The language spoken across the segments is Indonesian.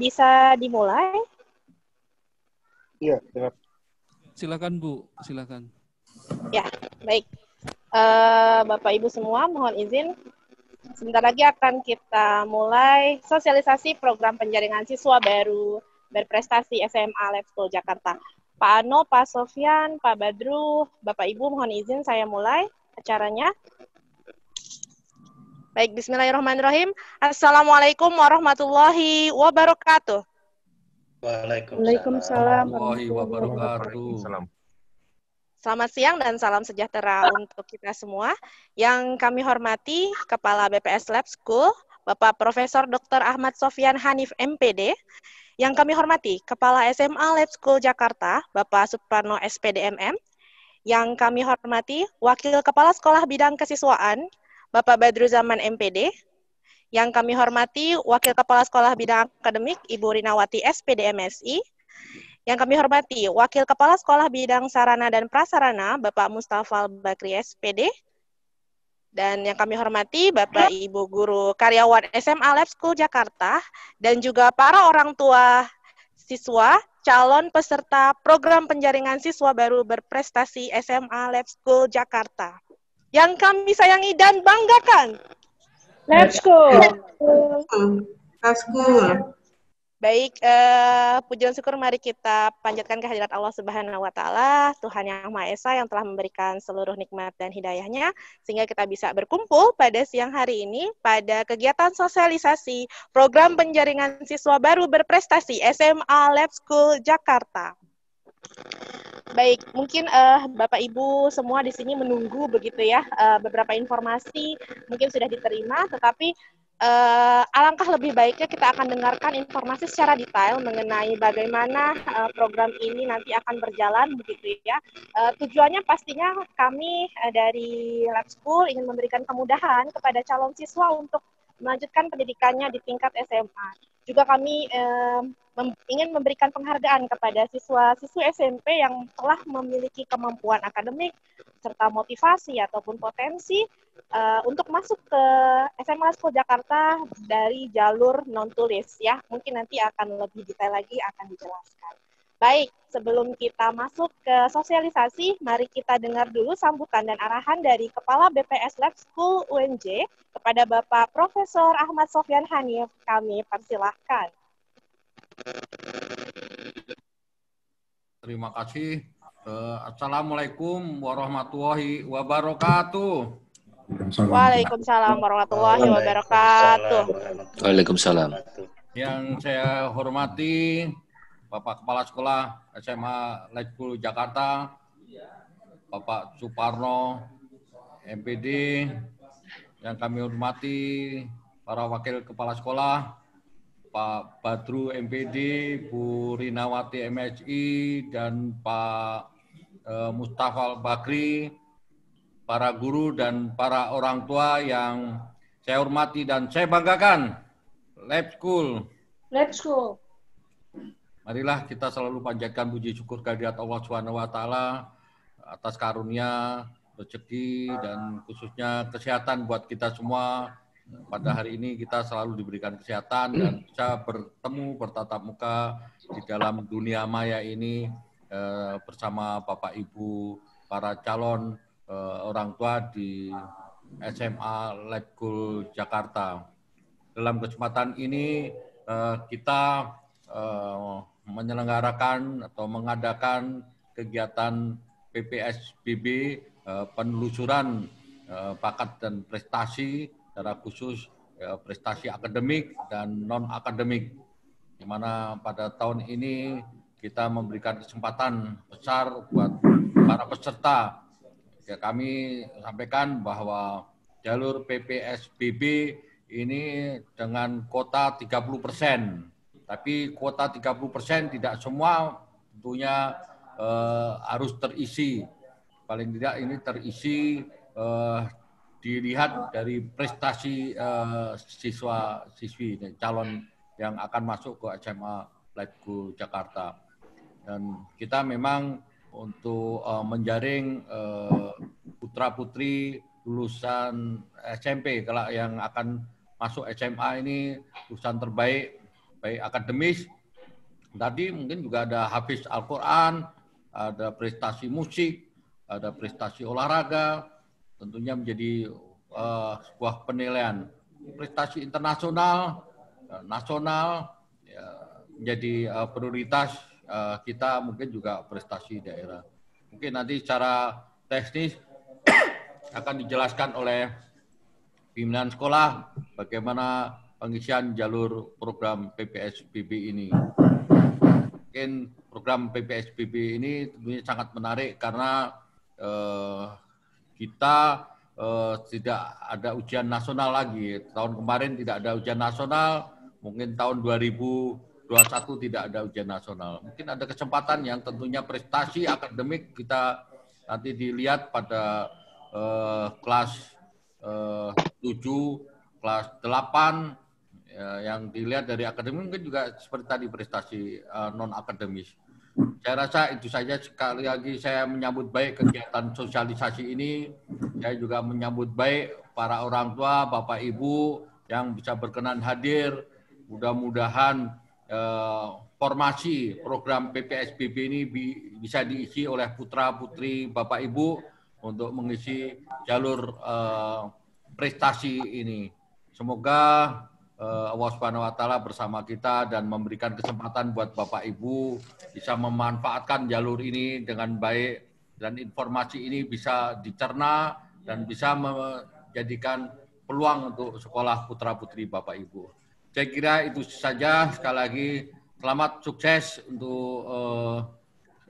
bisa dimulai? Iya, benar. Silakan Bu, silakan. Ya, baik. Uh, Bapak Ibu semua, mohon izin sebentar lagi akan kita mulai sosialisasi program penjaringan siswa baru berprestasi SMA Lab School Jakarta. Pak Ano, Pak Sofian, Pak Badru, Bapak Ibu mohon izin saya mulai acaranya. Baik, bismillahirrahmanirrahim. Assalamualaikum warahmatullahi wabarakatuh. Waalaikumsalam warahmatullahi wabarakatuh. Selamat siang dan salam sejahtera untuk kita semua. Yang kami hormati Kepala BPS Lab School, Bapak Profesor Dr. Ahmad Sofian Hanif MPD. Yang kami hormati Kepala SMA Lab School Jakarta, Bapak Suparno SPDMM. Yang kami hormati Wakil Kepala Sekolah Bidang Kesiswaan Bapak Badru Zaman MPD, yang kami hormati Wakil Kepala Sekolah Bidang Akademik Ibu Rinawati SPDMSI, yang kami hormati Wakil Kepala Sekolah Bidang Sarana dan Prasarana Bapak Mustafa Bakri SPD, dan yang kami hormati Bapak Ibu Guru Karyawan SMA Lab School Jakarta, dan juga para orang tua siswa calon peserta program penjaringan siswa baru berprestasi SMA Lab School Jakarta yang kami sayangi dan banggakan. Let's go. Let's go. Baik, uh, pujian syukur mari kita panjatkan kehadirat Allah Subhanahu wa taala, Tuhan yang Maha Esa yang telah memberikan seluruh nikmat dan hidayahnya sehingga kita bisa berkumpul pada siang hari ini pada kegiatan sosialisasi program penjaringan siswa baru berprestasi SMA Lab School Jakarta. Baik, mungkin uh, Bapak Ibu semua di sini menunggu begitu ya uh, beberapa informasi mungkin sudah diterima, tetapi uh, alangkah lebih baiknya kita akan dengarkan informasi secara detail mengenai bagaimana uh, program ini nanti akan berjalan begitu ya. Uh, tujuannya pastinya kami uh, dari Lab School ingin memberikan kemudahan kepada calon siswa untuk melanjutkan pendidikannya di tingkat SMA. Juga kami eh, mem ingin memberikan penghargaan kepada siswa siswa SMP yang telah memiliki kemampuan akademik serta motivasi ataupun potensi eh, untuk masuk ke SMA Sekolah Jakarta dari jalur non tulis ya. Mungkin nanti akan lebih detail lagi akan dijelaskan. Baik, sebelum kita masuk ke sosialisasi, mari kita dengar dulu sambutan dan arahan dari Kepala BPS Lab School UNJ kepada Bapak Profesor Ahmad Sofyan Hanif. Kami persilahkan. Terima kasih. Eh, Assalamualaikum warahmatullahi wabarakatuh. Waalaikumsalam warahmatullahi wabarakatuh. Waalaikumsalam. Yang saya hormati Bapak Kepala Sekolah SMA Lekul Jakarta, Bapak Suparno, MPD, yang kami hormati para Wakil Kepala Sekolah, Pak Badru MPD, Bu Rinawati MSI, dan Pak e, Mustafa Bakri, para guru dan para orang tua yang saya hormati dan saya banggakan. Lab School. Lab School. Marilah kita selalu panjatkan puji syukur kehadirat Allah Subhanahu wa taala atas karunia, rezeki dan khususnya kesehatan buat kita semua. Pada hari ini kita selalu diberikan kesehatan dan bisa bertemu bertatap muka di dalam dunia maya ini eh, bersama Bapak Ibu para calon eh, orang tua di SMA Letkul Jakarta. Dalam kesempatan ini eh, kita menyelenggarakan atau mengadakan kegiatan PPSBB eh, penelusuran eh, bakat dan prestasi secara khusus eh, prestasi akademik dan non akademik di mana pada tahun ini kita memberikan kesempatan besar buat para peserta ya kami sampaikan bahwa jalur PPSBB ini dengan kota 30 persen tapi kuota 30% tidak semua tentunya eh, harus terisi. Paling tidak ini terisi eh, dilihat dari prestasi eh, siswa-siswi calon yang akan masuk ke SMA Lightgo Jakarta. Dan kita memang untuk eh, menjaring eh, putra-putri lulusan SMP kalau yang akan masuk SMA ini lulusan terbaik baik akademis. Tadi mungkin juga ada hafiz Al-Quran, ada prestasi musik, ada prestasi olahraga, tentunya menjadi uh, sebuah penilaian. Prestasi internasional, uh, nasional, ya, menjadi uh, prioritas uh, kita mungkin juga prestasi daerah. Mungkin nanti secara teknis akan dijelaskan oleh pimpinan sekolah bagaimana pengisian jalur program PPSBB ini. Mungkin program PPSBB ini tentunya sangat menarik karena eh, kita eh, tidak ada ujian nasional lagi. Tahun kemarin tidak ada ujian nasional, mungkin tahun 2021 tidak ada ujian nasional. Mungkin ada kesempatan yang tentunya prestasi akademik kita nanti dilihat pada eh, kelas eh, 7, kelas 8, Ya, yang dilihat dari akademik mungkin juga seperti tadi prestasi uh, eh, non akademis. Saya rasa itu saja sekali lagi saya menyambut baik kegiatan sosialisasi ini. Saya juga menyambut baik para orang tua, bapak ibu yang bisa berkenan hadir. Mudah-mudahan eh, formasi program PPSBB ini bi bisa diisi oleh putra putri bapak ibu untuk mengisi jalur eh, prestasi ini. Semoga Eh, Allah Subhanahu wa taala bersama kita dan memberikan kesempatan buat Bapak Ibu bisa memanfaatkan jalur ini dengan baik dan informasi ini bisa dicerna dan bisa menjadikan peluang untuk sekolah putra-putri Bapak Ibu. Saya kira itu saja sekali lagi selamat sukses untuk eh,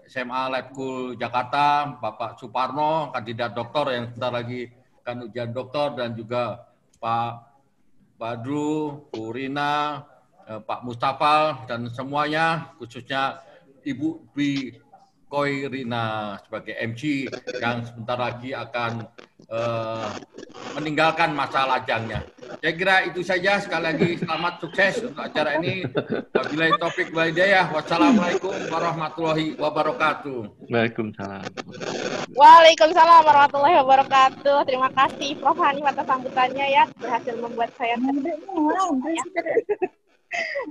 SMA Letkul Jakarta, Bapak Suparno, kandidat doktor yang sebentar lagi akan ujian doktor dan juga Pak Pak Bu Rina, eh, Pak Mustafa, dan semuanya, khususnya Ibu Dwi Koi Rina sebagai MC yang sebentar lagi akan uh, meninggalkan masa lajangnya. Saya kira itu saja. Sekali lagi selamat sukses untuk acara ini. Bila topik ya. Wassalamualaikum warahmatullahi wabarakatuh. Waalaikumsalam. Waalaikumsalam warahmatullahi wabarakatuh. Terima kasih Prof Hani atas sambutannya ya. Berhasil membuat saya.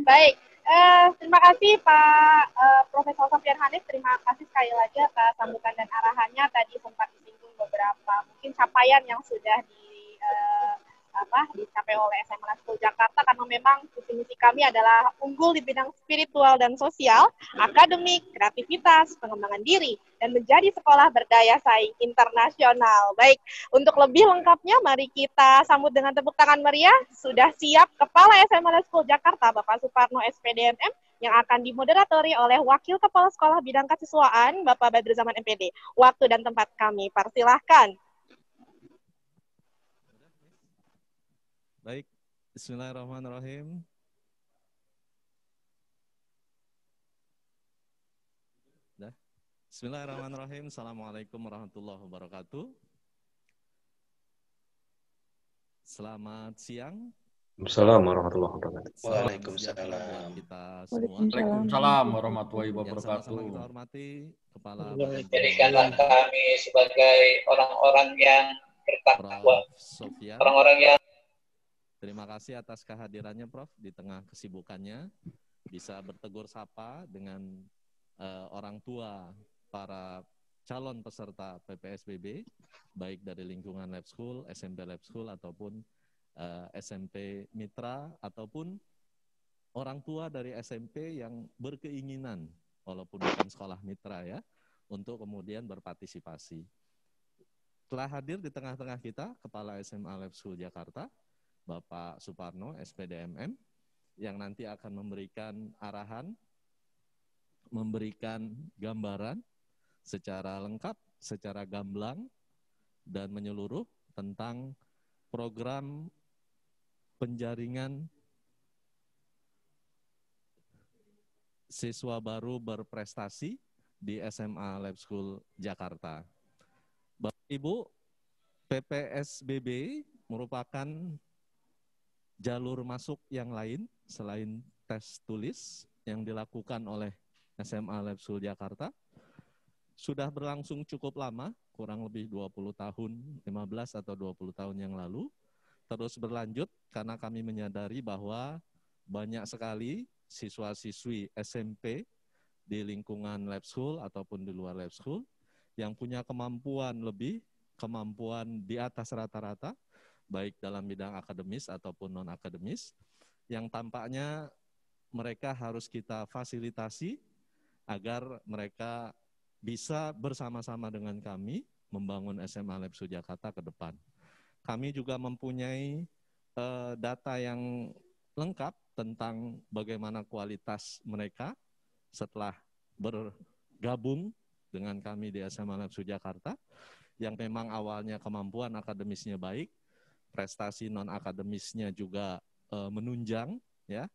Baik. Uh, terima kasih Pak uh, Profesor Sofian Hanif, terima kasih sekali lagi atas sambutan dan arahannya. Tadi sempat disinggung beberapa mungkin capaian yang sudah di uh, apa dicapai oleh SMA School Jakarta karena memang visi misi kami adalah unggul di bidang spiritual dan sosial, akademik, kreativitas, pengembangan diri, dan menjadi sekolah berdaya saing internasional. Baik, untuk lebih lengkapnya mari kita sambut dengan tepuk tangan meriah. Sudah siap Kepala SMA School Jakarta Bapak Suparno SPDMM yang akan dimoderatori oleh Wakil Kepala Sekolah Bidang Kesiswaan Bapak Zaman MPD. Waktu dan tempat kami, persilahkan. Baik, bismillahirrahmanirrahim. Dah, bismillahirrahmanirrahim. Assalamualaikum warahmatullahi wabarakatuh. Selamat siang. Assalamualaikum warahmatullahi wabarakatuh. Waalaikumsalam. Kita semua. Waalaikumsalam warahmatullahi wabarakatuh. Yang kita hormati Kepala Jadikanlah kami sebagai orang-orang yang bertakwa. Orang-orang yang Terima kasih atas kehadirannya Prof di tengah kesibukannya bisa bertegur sapa dengan uh, orang tua para calon peserta PPSBB baik dari lingkungan lab school, SMP lab school ataupun uh, eh, SMP mitra ataupun orang tua dari SMP yang berkeinginan walaupun bukan sekolah mitra ya untuk kemudian berpartisipasi. Telah hadir di tengah-tengah kita Kepala SMA Lab School Jakarta, Bapak Suparno SPDMM yang nanti akan memberikan arahan, memberikan gambaran secara lengkap, secara gamblang dan menyeluruh tentang program penjaringan siswa baru berprestasi di SMA Lab School Jakarta. Bapak Ibu, PPSBB merupakan jalur masuk yang lain selain tes tulis yang dilakukan oleh SMA Lepsul Jakarta sudah berlangsung cukup lama, kurang lebih 20 tahun, 15 atau 20 tahun yang lalu. Terus berlanjut karena kami menyadari bahwa banyak sekali siswa-siswi SMP di lingkungan lab school ataupun di luar lab school yang punya kemampuan lebih, kemampuan di atas rata-rata, baik dalam bidang akademis ataupun non akademis yang tampaknya mereka harus kita fasilitasi agar mereka bisa bersama-sama dengan kami membangun SMA Lab Sujakarta ke depan. Kami juga mempunyai uh, data yang lengkap tentang bagaimana kualitas mereka setelah bergabung dengan kami di SMA Lab Sujakarta yang memang awalnya kemampuan akademisnya baik, prestasi non akademisnya juga uh, menunjang ya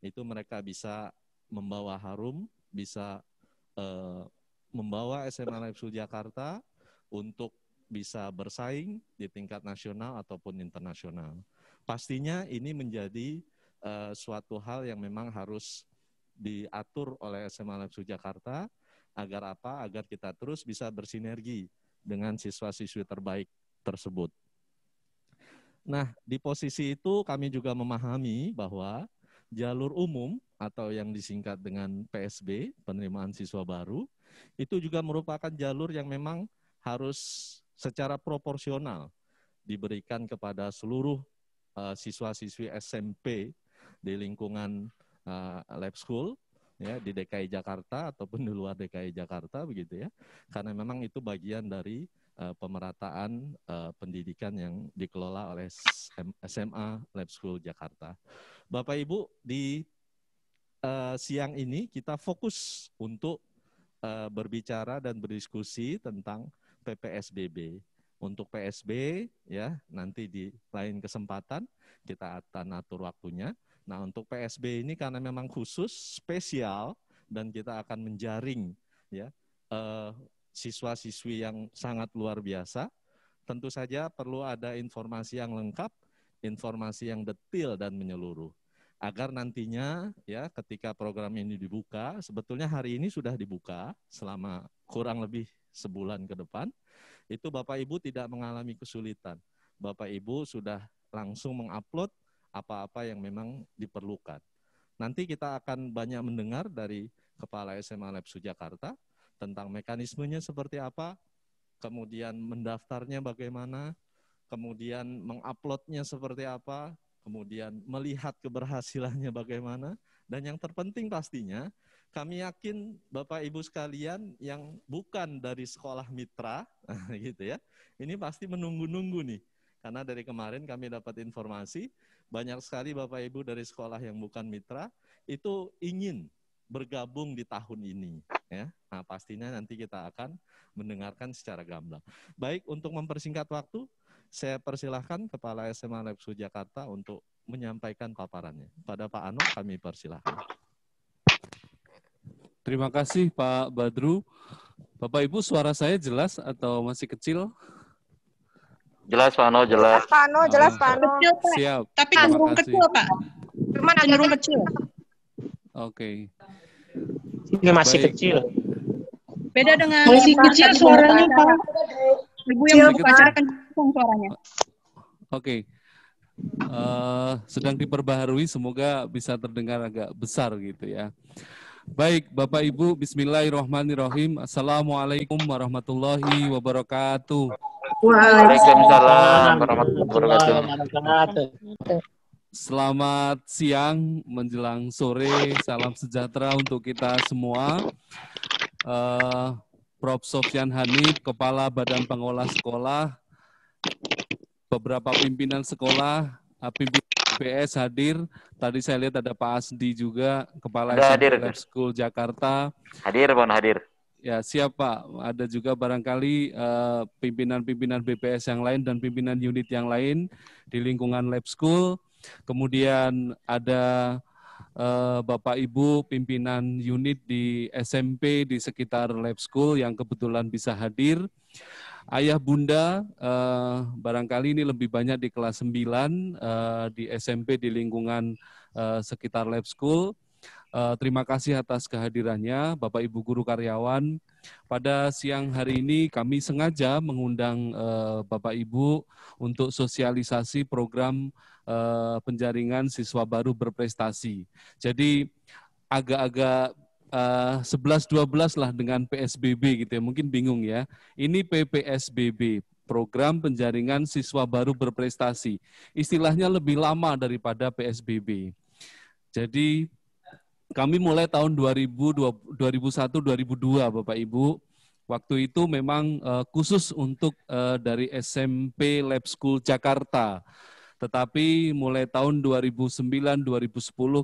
itu mereka bisa membawa harum bisa uh, membawa SMA Lab Jakarta untuk bisa bersaing di tingkat nasional ataupun internasional. Pastinya ini menjadi uh, suatu hal yang memang harus diatur oleh SMA Lab Jakarta agar apa? Agar kita terus bisa bersinergi dengan siswa-siswi terbaik tersebut. Nah, di posisi itu kami juga memahami bahwa jalur umum atau yang disingkat dengan PSB, penerimaan siswa baru, itu juga merupakan jalur yang memang harus secara proporsional diberikan kepada seluruh uh, siswa-siswi SMP di lingkungan uh, lab school ya di DKI Jakarta ataupun di luar DKI Jakarta begitu ya. Karena memang itu bagian dari uh, pemerataan uh, pendidikan yang dikelola oleh SMA Lab School Jakarta. Bapak Ibu, di uh, siang ini kita fokus untuk uh, berbicara dan berdiskusi tentang PPSBB. Untuk PSB ya, nanti di lain kesempatan kita akan atur waktunya. Nah, untuk PSB ini karena memang khusus spesial dan kita akan menjaring ya uh, siswa-siswi yang sangat luar biasa. Tentu saja perlu ada informasi yang lengkap, informasi yang detil dan menyeluruh agar nantinya ya ketika program ini dibuka, sebetulnya hari ini sudah dibuka selama kurang lebih sebulan ke depan, itu Bapak Ibu tidak mengalami kesulitan. Bapak Ibu sudah langsung mengupload apa-apa yang memang diperlukan. Nanti kita akan banyak mendengar dari Kepala SMA Lab Sujakarta, tentang mekanismenya seperti apa, kemudian mendaftarnya bagaimana, kemudian menguploadnya seperti apa, kemudian melihat keberhasilannya bagaimana, dan yang terpenting pastinya, kami yakin Bapak Ibu sekalian yang bukan dari sekolah mitra, nah gitu ya, ini pasti menunggu-nunggu nih, karena dari kemarin kami dapat informasi, banyak sekali Bapak Ibu dari sekolah yang bukan mitra, itu ingin bergabung di tahun ini ya. Nah, pastinya nanti kita akan mendengarkan secara gamblang. Baik, untuk mempersingkat waktu, saya persilahkan Kepala SMA Lepsu Jakarta untuk menyampaikan paparannya. Pada Pak Ano kami persilahkan. Terima kasih Pak Badru. Bapak Ibu suara saya jelas atau masih kecil? Jelas Pak Ano, jelas. Pak Ano, jelas Pak Ano. Siap. Tapi cenderung kecil Pak. Cuman cenderung kecil. Oke. Ini masih Baik. kecil. Beda dengan masih kecil suaranya Pak. Ibu yang buka acara kencang suaranya. Oke. Okay. Uh, eh, sedang diperbaharui semoga bisa terdengar agak besar gitu ya. Baik, Bapak Ibu, Bismillahirrahmanirrahim. Assalamualaikum warahmatullahi wabarakatuh. Waalaikumsalam warahmatullahi wabarakatuh. Selamat siang menjelang sore, salam sejahtera untuk kita semua. Uh, Prof. Sofyan Hanif, Kepala Badan Pengolah Sekolah, beberapa pimpinan sekolah, pimpinan BPS hadir. Tadi saya lihat ada Pak Asdi juga, Kepala SMP Lab School Jakarta. Hadir, Pak. hadir. Ya, siap Pak. Ada juga barangkali eh, pimpinan-pimpinan uh, BPS yang lain dan pimpinan unit yang lain di lingkungan lab school. Kemudian ada uh, Bapak Ibu pimpinan unit di SMP di sekitar lab school yang kebetulan bisa hadir. Ayah bunda uh, barangkali ini lebih banyak di kelas 9 uh, eh, di SMP di lingkungan uh, sekitar lab school. terima kasih atas kehadirannya, Bapak Ibu Guru Karyawan. Pada siang hari ini kami sengaja mengundang Bapak Ibu untuk sosialisasi program uh, penjaringan siswa baru berprestasi. Jadi agak-agak uh, eh, 11-12 lah dengan PSBB gitu ya, mungkin bingung ya. Ini PPSBB, Program Penjaringan Siswa Baru Berprestasi. Istilahnya lebih lama daripada PSBB. Jadi kami mulai tahun 2001-2002 Bapak Ibu, Waktu itu memang uh, khusus untuk uh, dari SMP Lab School Jakarta. Tetapi mulai tahun 2009-2010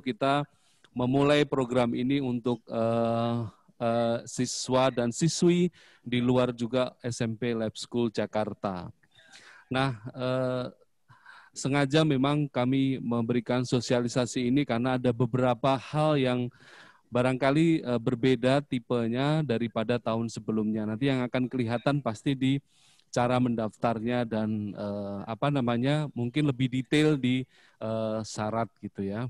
kita memulai program ini untuk uh, uh, siswa dan siswi di luar juga SMP Lab School Jakarta. Nah, uh, sengaja memang kami memberikan sosialisasi ini karena ada beberapa hal yang barangkali uh, berbeda tipenya daripada tahun sebelumnya. Nanti yang akan kelihatan pasti di cara mendaftarnya dan uh, apa namanya mungkin lebih detail di uh, syarat gitu ya.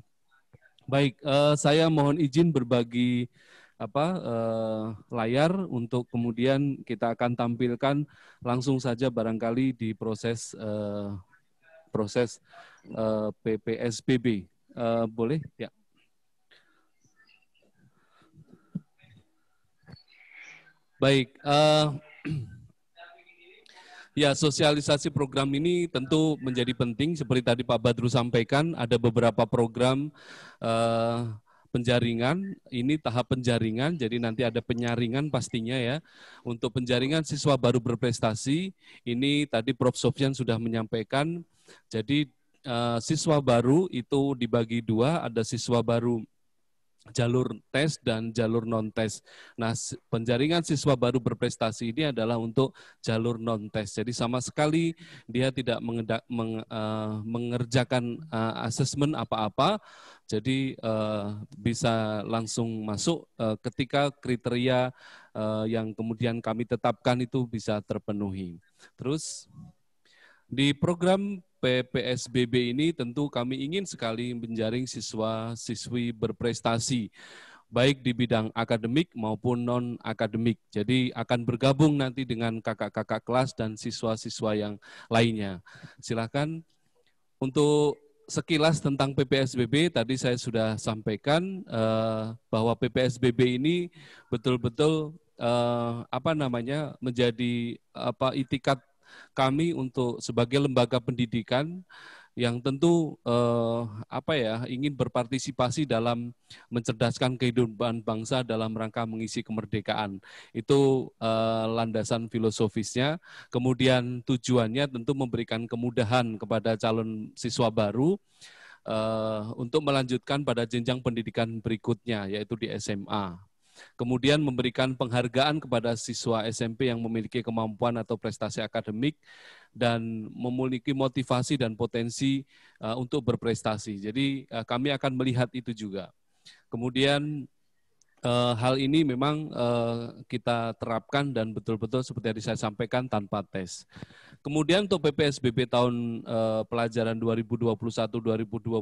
Baik, uh, saya mohon izin berbagi apa uh, layar untuk kemudian kita akan tampilkan langsung saja barangkali di proses uh, proses uh, PPSBB. Uh, boleh? Ya. Baik. uh, Ya, sosialisasi program ini tentu menjadi penting. Seperti tadi Pak Badru sampaikan, ada beberapa program uh, penjaringan. Ini tahap penjaringan, jadi nanti ada penyaringan pastinya ya. Untuk penjaringan siswa baru berprestasi, ini tadi Prof. Sofyan sudah menyampaikan. Jadi uh, siswa baru itu dibagi dua, ada siswa baru jalur tes dan jalur non-tes. Nah, penjaringan siswa baru berprestasi ini adalah untuk jalur non-tes. Jadi sama sekali dia tidak mengedak, meng, uh, mengerjakan uh, asesmen apa-apa, jadi uh, bisa langsung masuk uh, ketika kriteria uh, yang kemudian kami tetapkan itu bisa terpenuhi. Terus di program PPSBB ini tentu kami ingin sekali menjaring siswa-siswi berprestasi baik di bidang akademik maupun non-akademik. Jadi akan bergabung nanti dengan kakak-kakak kelas dan siswa-siswa yang lainnya. Silakan untuk sekilas tentang PPSBB tadi saya sudah sampaikan eh, bahwa PPSBB ini betul-betul eh, apa namanya menjadi apa itikat kami untuk sebagai lembaga pendidikan yang tentu eh, apa ya ingin berpartisipasi dalam mencerdaskan kehidupan bangsa dalam rangka mengisi kemerdekaan itu eh, landasan filosofisnya kemudian tujuannya tentu memberikan kemudahan kepada calon siswa baru eh, untuk melanjutkan pada jenjang pendidikan berikutnya yaitu di SMA kemudian memberikan penghargaan kepada siswa SMP yang memiliki kemampuan atau prestasi akademik dan memiliki motivasi dan potensi eh, untuk berprestasi. Jadi eh, kami akan melihat itu juga. Kemudian uh, hal ini memang uh, kita terapkan dan betul-betul seperti yang saya sampaikan tanpa tes. Kemudian untuk PPSBB tahun uh, pelajaran 2021-2022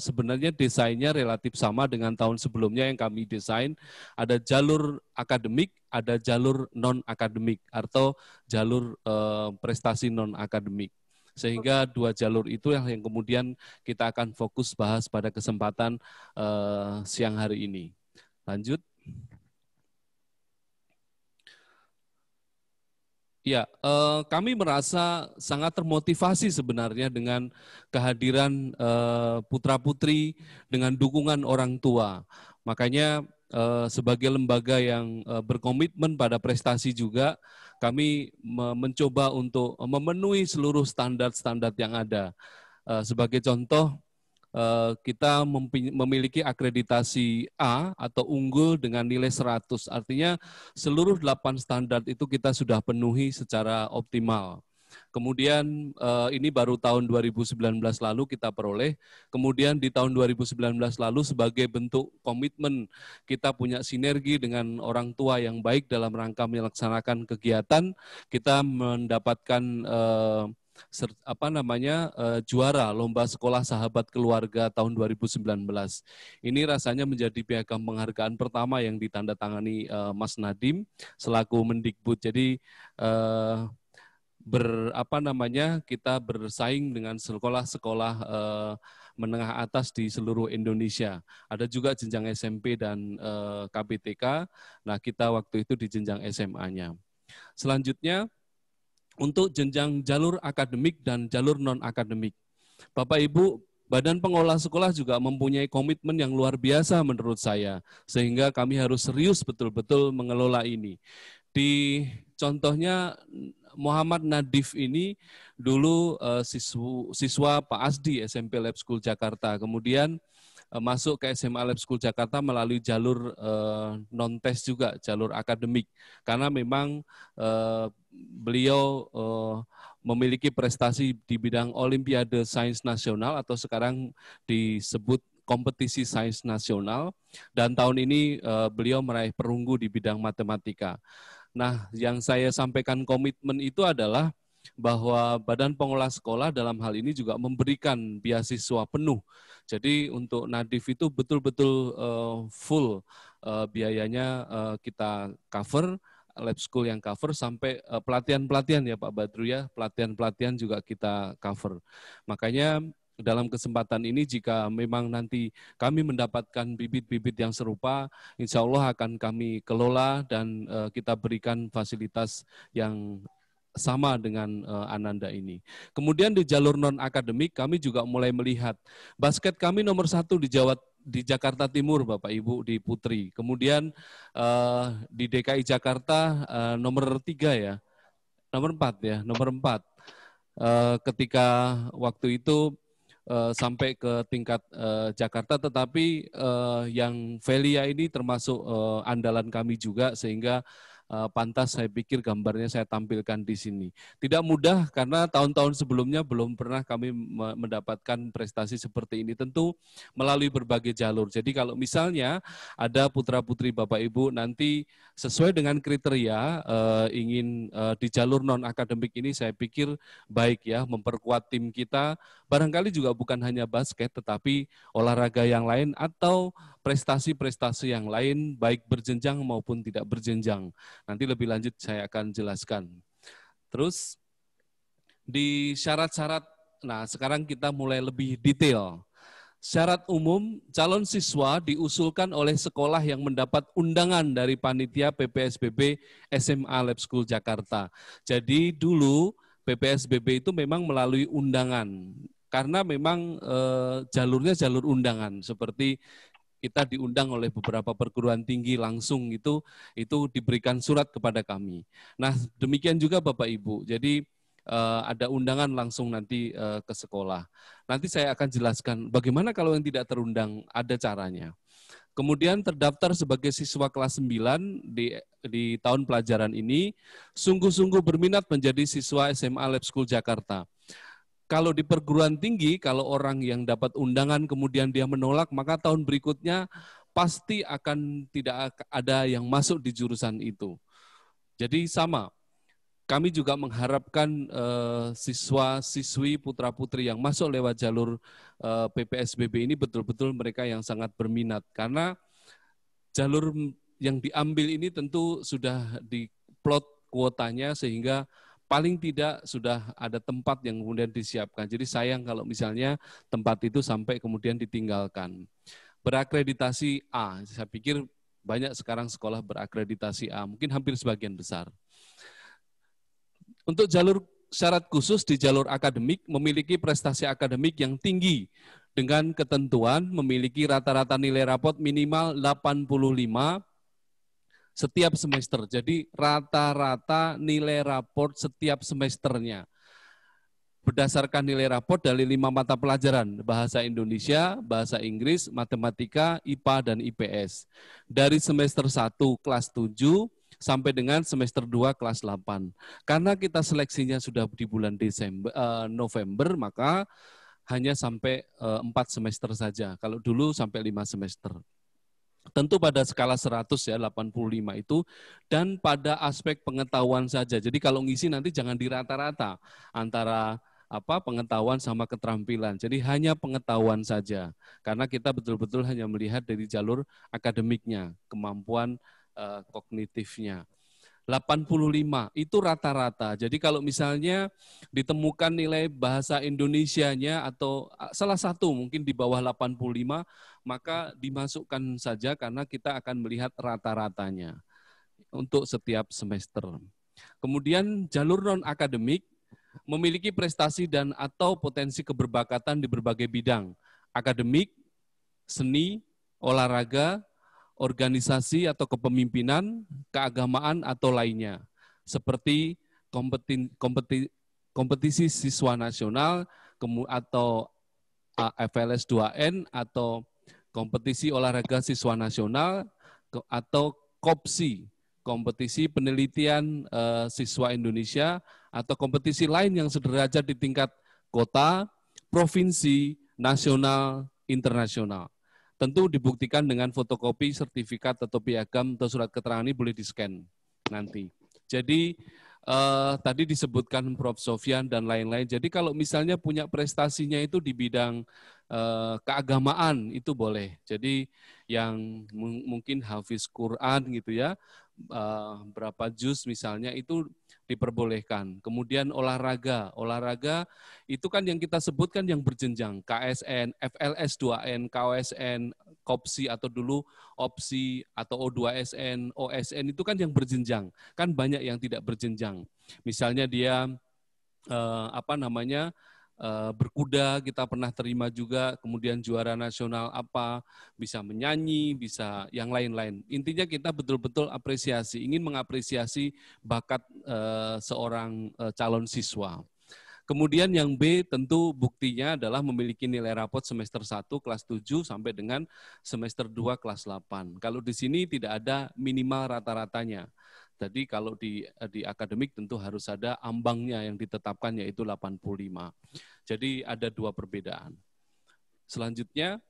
sebenarnya desainnya relatif sama dengan tahun sebelumnya yang kami desain. Ada jalur akademik, ada jalur non-akademik atau jalur uh, prestasi non-akademik sehingga dua jalur itu yang, yang kemudian kita akan fokus bahas pada kesempatan uh, siang hari ini. Lanjut. Ya, eh, kami merasa sangat termotivasi sebenarnya dengan kehadiran eh, putra-putri dengan dukungan orang tua. Makanya eh, sebagai lembaga yang eh, berkomitmen pada prestasi juga, kami mencoba untuk memenuhi seluruh standar-standar yang ada. Eh, sebagai contoh, Eh, kita memiliki akreditasi A atau unggul dengan nilai 100. Artinya seluruh 8 standar itu kita sudah penuhi secara optimal. Kemudian eh, ini baru tahun 2019 lalu kita peroleh. Kemudian di tahun 2019 lalu sebagai bentuk komitmen kita punya sinergi dengan orang tua yang baik dalam rangka melaksanakan kegiatan, kita mendapatkan eh, apa namanya eh, juara lomba sekolah sahabat keluarga tahun 2019. Ini rasanya menjadi piagam penghargaan pertama yang ditandatangani uh, Mas Nadim selaku Mendikbud. Jadi uh, ber apa namanya kita bersaing dengan sekolah-sekolah menengah atas di seluruh Indonesia. Ada juga jenjang SMP dan KBTK KPTK. Nah, kita waktu itu di jenjang SMA-nya. Selanjutnya untuk jenjang jalur akademik dan jalur non-akademik. Bapak Ibu, Badan pengolah Sekolah juga mempunyai komitmen yang luar biasa menurut saya, sehingga kami harus serius betul-betul mengelola ini. Di contohnya Muhammad Nadif ini dulu eh, siswa, siswa Pak Asdi SMP Lab School Jakarta, kemudian Eh, masuk ke SMA Lab School Jakarta melalui jalur uh, eh, non tes juga, jalur akademik. Karena memang uh, beliau uh, memiliki prestasi di bidang Olimpiade Sains Nasional atau sekarang disebut kompetisi sains nasional dan tahun ini uh, beliau meraih perunggu di bidang matematika. Nah, yang saya sampaikan komitmen itu adalah bahwa Badan Pengelola Sekolah dalam hal ini juga memberikan beasiswa penuh. Jadi untuk Nadif itu betul-betul uh, full uh, biayanya uh, kita cover lab school yang cover sampai pelatihan-pelatihan ya Pak Badru ya, pelatihan-pelatihan juga kita cover. Makanya dalam kesempatan ini jika memang nanti kami mendapatkan bibit-bibit yang serupa, insya Allah akan kami kelola dan kita berikan fasilitas yang sama dengan uh, Ananda ini. Kemudian di jalur non akademik kami juga mulai melihat basket kami nomor satu di Jawa di Jakarta Timur Bapak Ibu di Putri. Kemudian uh, di DKI Jakarta uh, nomor tiga ya, nomor empat ya, nomor empat. Uh, ketika waktu itu sampai ke tingkat uh, Jakarta, tetapi uh, yang Velia ini termasuk uh, andalan kami juga sehingga Eh, pantas saya pikir gambarnya saya tampilkan di sini. Tidak mudah karena tahun-tahun sebelumnya belum pernah kami mendapatkan prestasi seperti ini tentu melalui berbagai jalur. Jadi kalau misalnya ada putra-putri Bapak Ibu nanti sesuai dengan kriteria eh, ingin eh, di jalur non akademik ini saya pikir baik ya memperkuat tim kita barangkali juga bukan hanya basket tetapi olahraga yang lain atau prestasi-prestasi yang lain, baik berjenjang maupun tidak berjenjang. Nanti lebih lanjut saya akan jelaskan. Terus, di syarat-syarat, nah sekarang kita mulai lebih detail. Syarat umum, calon siswa diusulkan oleh sekolah yang mendapat undangan dari panitia PPSBB SMA Lab School Jakarta. Jadi dulu PPSBB itu memang melalui undangan karena memang e, jalurnya jalur undangan seperti kita diundang oleh beberapa perguruan tinggi langsung itu itu diberikan surat kepada kami. Nah, demikian juga Bapak Ibu. Jadi uh, ada undangan langsung nanti uh, ke sekolah. Nanti saya akan jelaskan bagaimana kalau yang tidak terundang ada caranya. Kemudian terdaftar sebagai siswa kelas 9 di di tahun pelajaran ini sungguh-sungguh berminat menjadi siswa SMA Lab School Jakarta. Kalau di perguruan tinggi, kalau orang yang dapat undangan kemudian dia menolak, maka tahun berikutnya pasti akan tidak ada yang masuk di jurusan itu. Jadi sama, kami juga mengharapkan uh, siswa-siswi putra-putri yang masuk lewat jalur uh, eh, PPSBB ini betul-betul mereka yang sangat berminat. Karena jalur yang diambil ini tentu sudah diplot kuotanya sehingga paling tidak sudah ada tempat yang kemudian disiapkan. Jadi sayang kalau misalnya tempat itu sampai kemudian ditinggalkan. Berakreditasi A, saya pikir banyak sekarang sekolah berakreditasi A, mungkin hampir sebagian besar. Untuk jalur syarat khusus di jalur akademik memiliki prestasi akademik yang tinggi dengan ketentuan memiliki rata-rata nilai rapot minimal 85 setiap semester. Jadi rata-rata nilai raport setiap semesternya. Berdasarkan nilai raport dari lima mata pelajaran, bahasa Indonesia, bahasa Inggris, matematika, IPA, dan IPS. Dari semester 1 kelas 7 sampai dengan semester 2 kelas 8. Karena kita seleksinya sudah di bulan Desember, eh, November, maka hanya sampai eh, 4 semester saja. Kalau dulu sampai lima semester tentu pada skala 100 ya 85 itu dan pada aspek pengetahuan saja. Jadi kalau ngisi nanti jangan dirata-rata antara apa pengetahuan sama keterampilan. Jadi hanya pengetahuan saja. Karena kita betul-betul hanya melihat dari jalur akademiknya, kemampuan uh, kognitifnya. 85 itu rata-rata. Jadi kalau misalnya ditemukan nilai bahasa Indonesianya atau eh, salah satu mungkin di bawah 85, maka dimasukkan saja karena kita akan melihat rata-ratanya untuk setiap semester. Kemudian jalur non-akademik memiliki prestasi dan atau potensi keberbakatan di berbagai bidang, akademik, seni, olahraga, organisasi atau kepemimpinan, keagamaan atau lainnya, seperti kompeti, kompeti, kompetisi siswa nasional atau FLS 2N atau Kompetisi Olahraga Siswa Nasional atau KOPSI, kompetisi penelitian eh, siswa Indonesia atau kompetisi lain yang sederajat di tingkat kota, provinsi, nasional, internasional. Tentu dibuktikan dengan fotokopi sertifikat atau piagam atau surat keterangan ini boleh di-scan nanti. Jadi Uh, tadi disebutkan Prof. Sofian dan lain-lain. Jadi kalau misalnya punya prestasinya itu di bidang Eh, keagamaan itu boleh. Jadi yang mungkin hafiz Quran gitu ya, eh, berapa juz misalnya itu diperbolehkan. Kemudian olahraga, olahraga itu kan yang kita sebutkan yang berjenjang, KSN, FLS 2N, KOSN, KOPSI atau dulu OPSI atau O2SN, OSN itu kan yang berjenjang. Kan banyak yang tidak berjenjang. Misalnya dia eh, apa namanya? Eh, berkuda kita pernah terima juga, kemudian juara nasional apa, bisa menyanyi, bisa yang lain-lain. Intinya kita betul-betul apresiasi, ingin mengapresiasi bakat eh, seorang eh, calon siswa. Kemudian yang B tentu buktinya adalah memiliki nilai rapot semester 1 kelas 7 sampai dengan semester 2 kelas 8. Kalau di sini tidak ada minimal rata-ratanya jadi kalau di eh, di akademik tentu harus ada ambangnya yang ditetapkan yaitu 85. Jadi ada dua perbedaan. Selanjutnya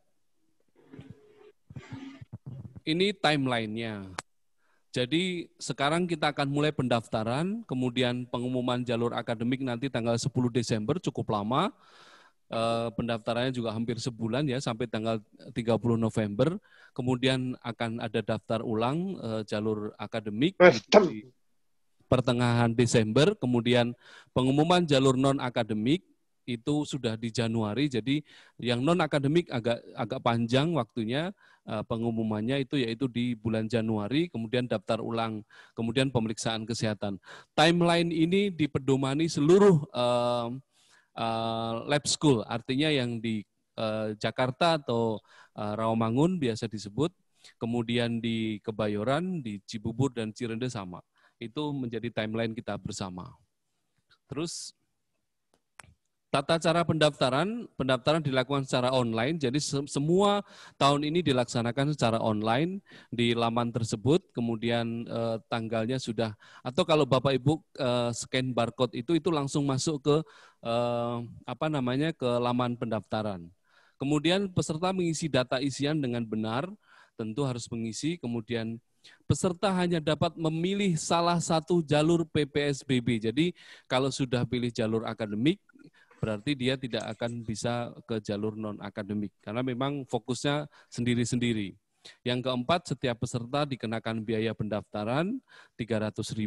ini timelinenya. Jadi sekarang kita akan mulai pendaftaran, kemudian pengumuman jalur akademik nanti tanggal 10 Desember cukup lama. Eh, pendaftarannya juga hampir sebulan ya sampai tanggal 30 November. Kemudian akan ada daftar ulang uh, jalur akademik eh, di pertengahan Desember. Kemudian pengumuman jalur non akademik itu sudah di Januari. Jadi yang non akademik agak agak panjang waktunya pengumumannya itu yaitu di bulan Januari, kemudian daftar ulang, kemudian pemeriksaan kesehatan. Timeline ini dipedomani seluruh eh, uh, lab school, artinya yang di uh, Jakarta atau uh, Rawamangun biasa disebut, kemudian di Kebayoran, di Cibubur dan Cirende sama. Itu menjadi timeline kita bersama. Terus Tata cara pendaftaran, pendaftaran dilakukan secara online, jadi semua tahun ini dilaksanakan secara online di laman tersebut, kemudian eh, tanggalnya sudah, atau kalau Bapak Ibu eh, scan barcode itu, itu langsung masuk ke eh, apa namanya ke laman pendaftaran. Kemudian peserta mengisi data isian dengan benar, tentu harus mengisi, kemudian peserta hanya dapat memilih salah satu jalur PPSBB. Jadi kalau sudah pilih jalur akademik, berarti dia tidak akan bisa ke jalur non akademik karena memang fokusnya sendiri-sendiri. Yang keempat, setiap peserta dikenakan biaya pendaftaran 300.000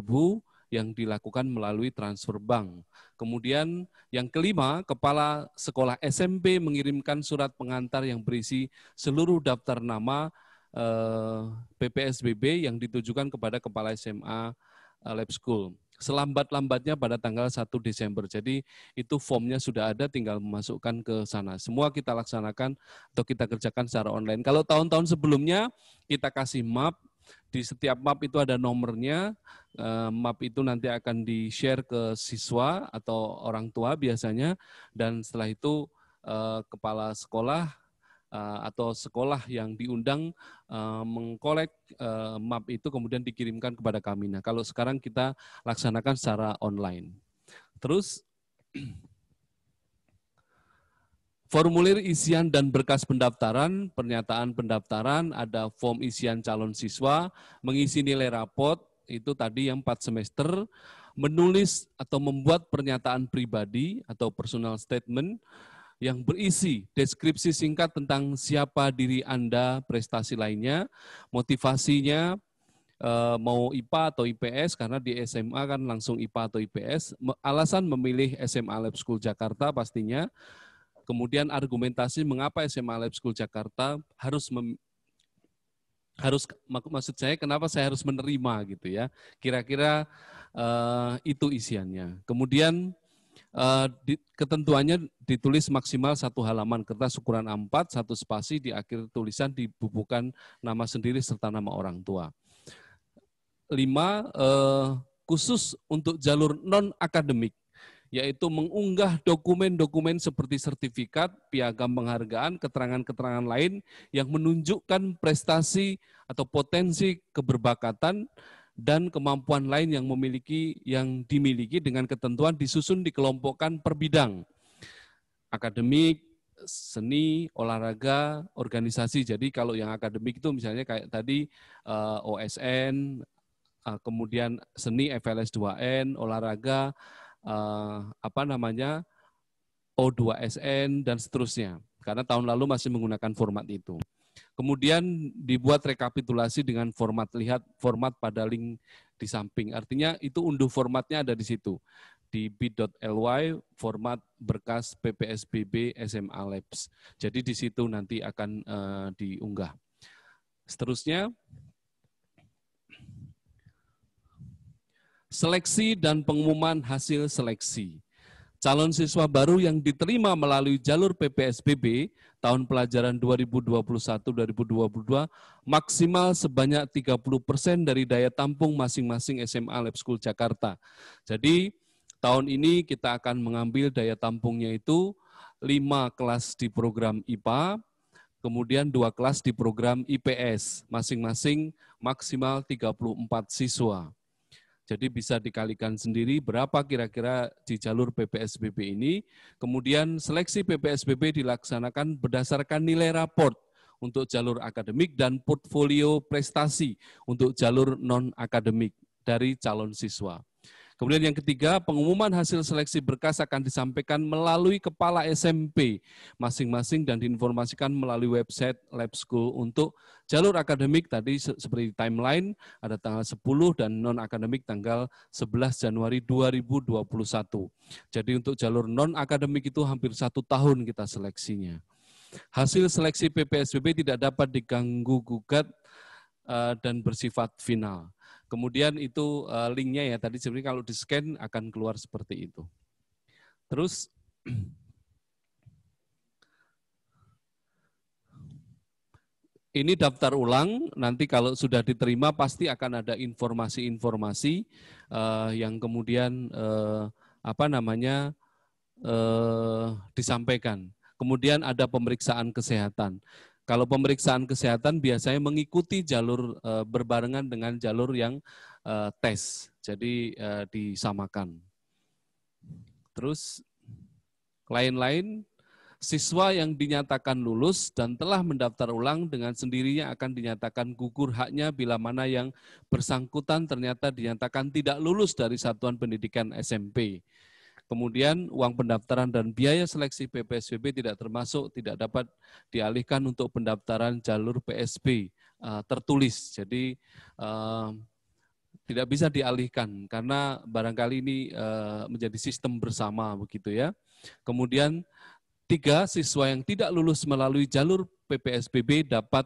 yang dilakukan melalui transfer bank. Kemudian yang kelima, kepala sekolah SMP mengirimkan surat pengantar yang berisi seluruh daftar nama eh, PPSBB yang ditujukan kepada kepala SMA eh, Lab School selambat-lambatnya pada tanggal 1 Desember. Jadi itu formnya sudah ada, tinggal memasukkan ke sana. Semua kita laksanakan atau kita kerjakan secara online. Kalau tahun-tahun sebelumnya kita kasih map, di setiap map itu ada nomornya, eh, map itu nanti akan di-share ke siswa atau orang tua biasanya, dan setelah itu eh, kepala sekolah Eh, atau sekolah yang diundang eh, mengkolek eh, map itu kemudian dikirimkan kepada kami. Nah, kalau sekarang kita laksanakan secara online. Terus formulir isian dan berkas pendaftaran, pernyataan pendaftaran, ada form isian calon siswa, mengisi nilai rapot itu tadi yang 4 semester, menulis atau membuat pernyataan pribadi atau personal statement, yang berisi deskripsi singkat tentang siapa diri Anda, prestasi lainnya, motivasinya, eh, mau IPA atau IPS karena di SMA kan langsung IPA atau IPS, alasan memilih SMA Lab School Jakarta pastinya, kemudian argumentasi mengapa SMA Lab School Jakarta harus harus maksud saya kenapa saya harus menerima gitu ya, kira-kira uh, itu isiannya. Kemudian Eh, di, ketentuannya ditulis maksimal satu halaman kertas ukuran A4, satu spasi di akhir tulisan dibubuhkan nama sendiri serta nama orang tua. Lima, eh, khusus untuk jalur non-akademik, yaitu mengunggah dokumen-dokumen seperti sertifikat, piagam penghargaan, keterangan-keterangan lain yang menunjukkan prestasi atau potensi keberbakatan, dan kemampuan lain yang memiliki yang dimiliki dengan ketentuan disusun dikelompokkan per bidang akademik, seni, olahraga, organisasi. Jadi kalau yang akademik itu misalnya kayak tadi eh, OSN, eh, kemudian seni FLS2N, olahraga eh, apa namanya O2SN dan seterusnya. Karena tahun lalu masih menggunakan format itu. Kemudian dibuat rekapitulasi dengan format lihat format pada link di samping. Artinya itu unduh formatnya ada di situ di bit.ly format berkas PPSBB SMA Labs. Jadi di situ nanti akan uh, diunggah. Seterusnya, seleksi dan pengumuman hasil seleksi. Calon siswa baru yang diterima melalui jalur PPSBB tahun pelajaran 2021-2022 maksimal sebanyak 30 persen dari daya tampung masing-masing SMA Lab School Jakarta. Jadi tahun ini kita akan mengambil daya tampungnya itu 5 kelas di program IPA, kemudian dua kelas di program IPS, masing-masing maksimal 34 siswa. Jadi bisa dikalikan sendiri berapa kira-kira di jalur PPSBB ini. Kemudian seleksi PPSBB dilaksanakan berdasarkan nilai raport untuk jalur akademik dan portfolio prestasi untuk jalur non-akademik dari calon siswa. Kemudian yang ketiga, pengumuman hasil seleksi berkas akan disampaikan melalui kepala SMP masing-masing dan diinformasikan melalui website Lab School untuk jalur akademik tadi seperti timeline ada tanggal 10 dan non akademik tanggal 11 Januari 2021. Jadi untuk jalur non akademik itu hampir satu tahun kita seleksinya. Hasil seleksi PPSBB tidak dapat diganggu gugat eh, dan bersifat final. Kemudian itu eh, linknya ya tadi sebenarnya kalau di scan akan keluar seperti itu. Terus ini daftar ulang nanti kalau sudah diterima pasti akan ada informasi-informasi eh, yang kemudian eh, apa namanya disampaikan. Kemudian ada pemeriksaan kesehatan. Kalau pemeriksaan kesehatan biasanya mengikuti jalur eh, berbarengan dengan jalur yang eh, tes, jadi eh, disamakan. Terus lain-lain siswa yang dinyatakan lulus dan telah mendaftar ulang dengan sendirinya akan dinyatakan gugur haknya bila mana yang bersangkutan ternyata dinyatakan tidak lulus dari satuan pendidikan SMP Kemudian uang pendaftaran dan biaya seleksi PPSBB tidak termasuk, tidak dapat dialihkan untuk pendaftaran jalur PSB eh, tertulis. Jadi eh, tidak bisa dialihkan karena barangkali ini eh, menjadi sistem bersama begitu ya. Kemudian tiga siswa yang tidak lulus melalui jalur PPSBB dapat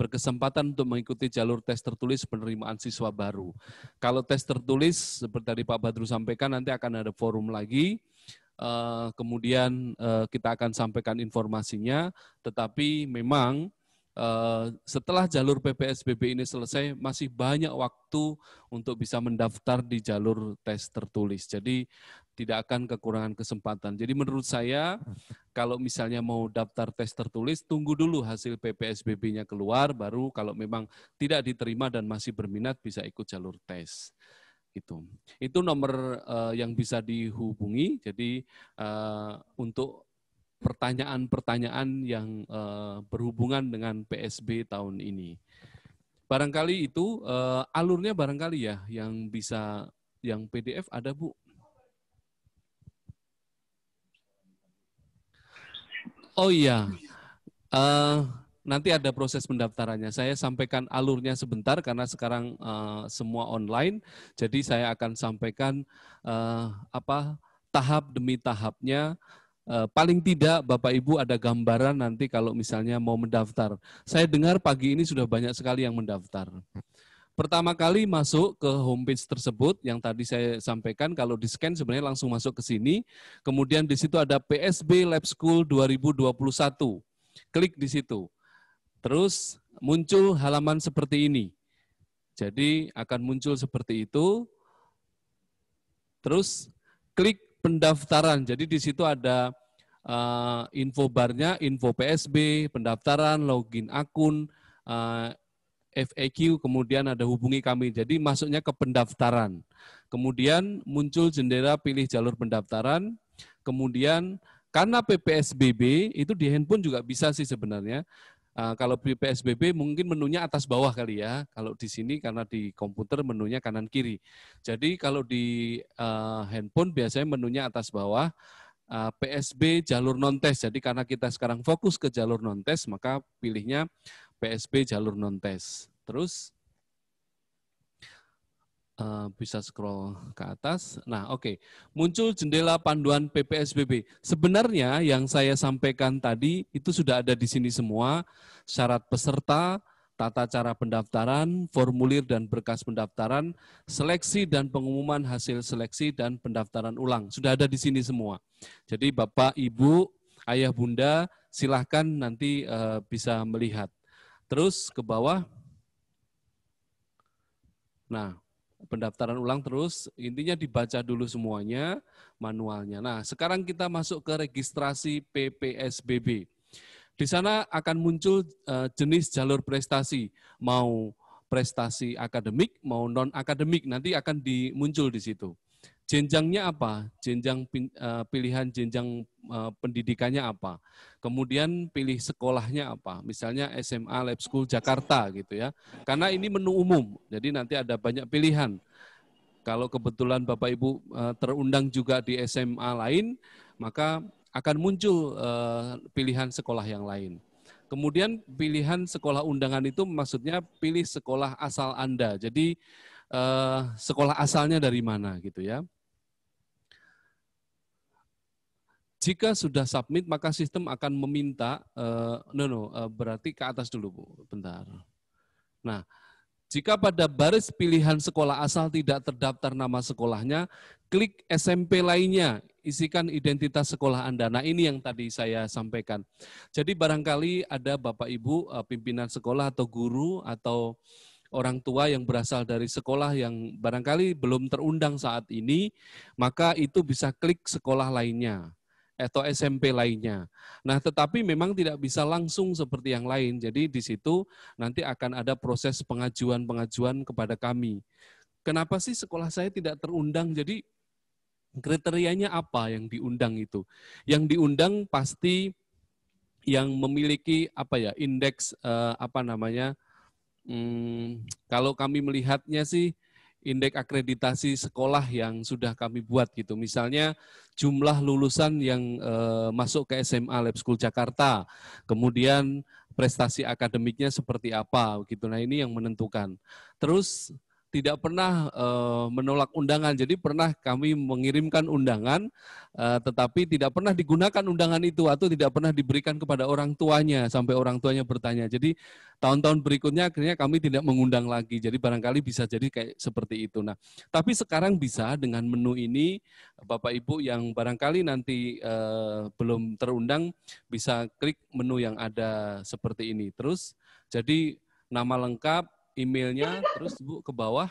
berkesempatan untuk mengikuti jalur tes tertulis penerimaan siswa baru. Kalau tes tertulis, seperti tadi Pak Badru sampaikan, nanti akan ada forum lagi. Eh, kemudian eh, kita akan sampaikan informasinya, tetapi memang eh, setelah jalur PPSBB ini selesai, masih banyak waktu untuk bisa mendaftar di jalur tes tertulis. Jadi tidak akan kekurangan kesempatan. Jadi menurut saya kalau misalnya mau daftar tes tertulis tunggu dulu hasil PPSBB-nya keluar baru kalau memang tidak diterima dan masih berminat bisa ikut jalur tes. Itu. Itu nomor uh, yang bisa dihubungi. Jadi uh, untuk pertanyaan-pertanyaan yang uh, berhubungan dengan PSB tahun ini. Barangkali itu uh, alurnya barangkali ya yang bisa yang PDF ada Bu. Oh iya. Uh, nanti ada proses pendaftarannya. Saya sampaikan alurnya sebentar karena sekarang uh, semua online. Jadi saya akan sampaikan uh, apa tahap demi tahapnya. paling tidak Bapak Ibu ada gambaran nanti kalau misalnya mau mendaftar. Saya dengar pagi ini sudah banyak sekali yang mendaftar pertama kali masuk ke homepage tersebut yang tadi saya sampaikan kalau di scan sebenarnya langsung masuk ke sini. Kemudian di situ ada PSB Lab School 2021. Klik di situ. Terus muncul halaman seperti ini. Jadi akan muncul seperti itu. Terus klik pendaftaran. Jadi di situ ada uh, info barnya, info PSB, pendaftaran, login akun, eh, FAQ, kemudian ada hubungi kami. Jadi masuknya ke pendaftaran. Kemudian muncul jendela pilih jalur pendaftaran. Kemudian karena PPSBB itu di handphone juga bisa sih sebenarnya. Ah, kalau PPSBB mungkin menunya atas bawah kali ya. Kalau di sini karena di komputer menunya kanan kiri. Jadi kalau di ah, handphone biasanya menunya atas bawah. Ah, PSB jalur non test Jadi karena kita sekarang fokus ke jalur non test maka pilihnya PSB jalur non-tes. Terus Uh, bisa scroll ke atas. Nah, oke. Okay. Muncul jendela panduan PPSBB. Sebenarnya yang saya sampaikan tadi itu sudah ada di sini semua. Syarat peserta, tata cara pendaftaran, formulir dan berkas pendaftaran, seleksi dan pengumuman hasil seleksi dan pendaftaran ulang. Sudah ada di sini semua. Jadi Bapak, Ibu, Ayah, Bunda, silahkan nanti eh, bisa melihat. Terus ke bawah. Nah, pendaftaran ulang terus. Intinya dibaca dulu semuanya manualnya. Nah, sekarang kita masuk ke registrasi PPSBB. Di sana akan muncul eh, jenis jalur prestasi, mau prestasi akademik, mau non akademik. Nanti akan dimuncul di situ jenjangnya apa? Jenjang eh, pilihan jenjang eh, pendidikannya apa? Kemudian pilih sekolahnya apa? Misalnya SMA Lab School Jakarta gitu ya. Karena ini menu umum, jadi nanti ada banyak pilihan. Kalau kebetulan Bapak Ibu eh, terundang juga di SMA lain, maka akan muncul pilihan sekolah yang lain. Kemudian pilihan sekolah undangan itu maksudnya pilih sekolah asal Anda. Jadi sekolah asalnya dari mana gitu ya. Jika sudah submit, maka sistem akan meminta, uh, no no, uh, berarti ke atas dulu bu, bentar. Nah, jika pada baris pilihan sekolah asal tidak terdaftar nama sekolahnya, klik SMP lainnya, isikan identitas sekolah Anda. Nah ini yang tadi saya sampaikan. Jadi barangkali ada Bapak Ibu uh, pimpinan sekolah atau guru atau orang tua yang berasal dari sekolah yang barangkali belum terundang saat ini, maka itu bisa klik sekolah lainnya atau SMP lainnya. Nah, tetapi memang tidak bisa langsung seperti yang lain. Jadi di situ nanti akan ada proses pengajuan-pengajuan kepada kami. Kenapa sih sekolah saya tidak terundang? Jadi kriterianya apa yang diundang itu? Yang diundang pasti yang memiliki apa ya indeks eh, apa namanya? Hmm, kalau kami melihatnya sih indeks akreditasi sekolah yang sudah kami buat gitu. Misalnya jumlah lulusan yang e, masuk ke SMA Lab School Jakarta, kemudian prestasi akademiknya seperti apa gitu. Nah, ini yang menentukan. Terus tidak pernah uh, menolak undangan. Jadi pernah kami mengirimkan undangan, uh, tetapi tidak pernah digunakan undangan itu atau tidak pernah diberikan kepada orang tuanya sampai orang tuanya bertanya. Jadi tahun-tahun berikutnya akhirnya kami tidak mengundang lagi. Jadi barangkali bisa jadi kayak seperti itu. Nah, tapi sekarang bisa dengan menu ini, Bapak Ibu yang barangkali nanti uh, belum terundang bisa klik menu yang ada seperti ini. Terus jadi nama lengkap emailnya, terus Bu ke bawah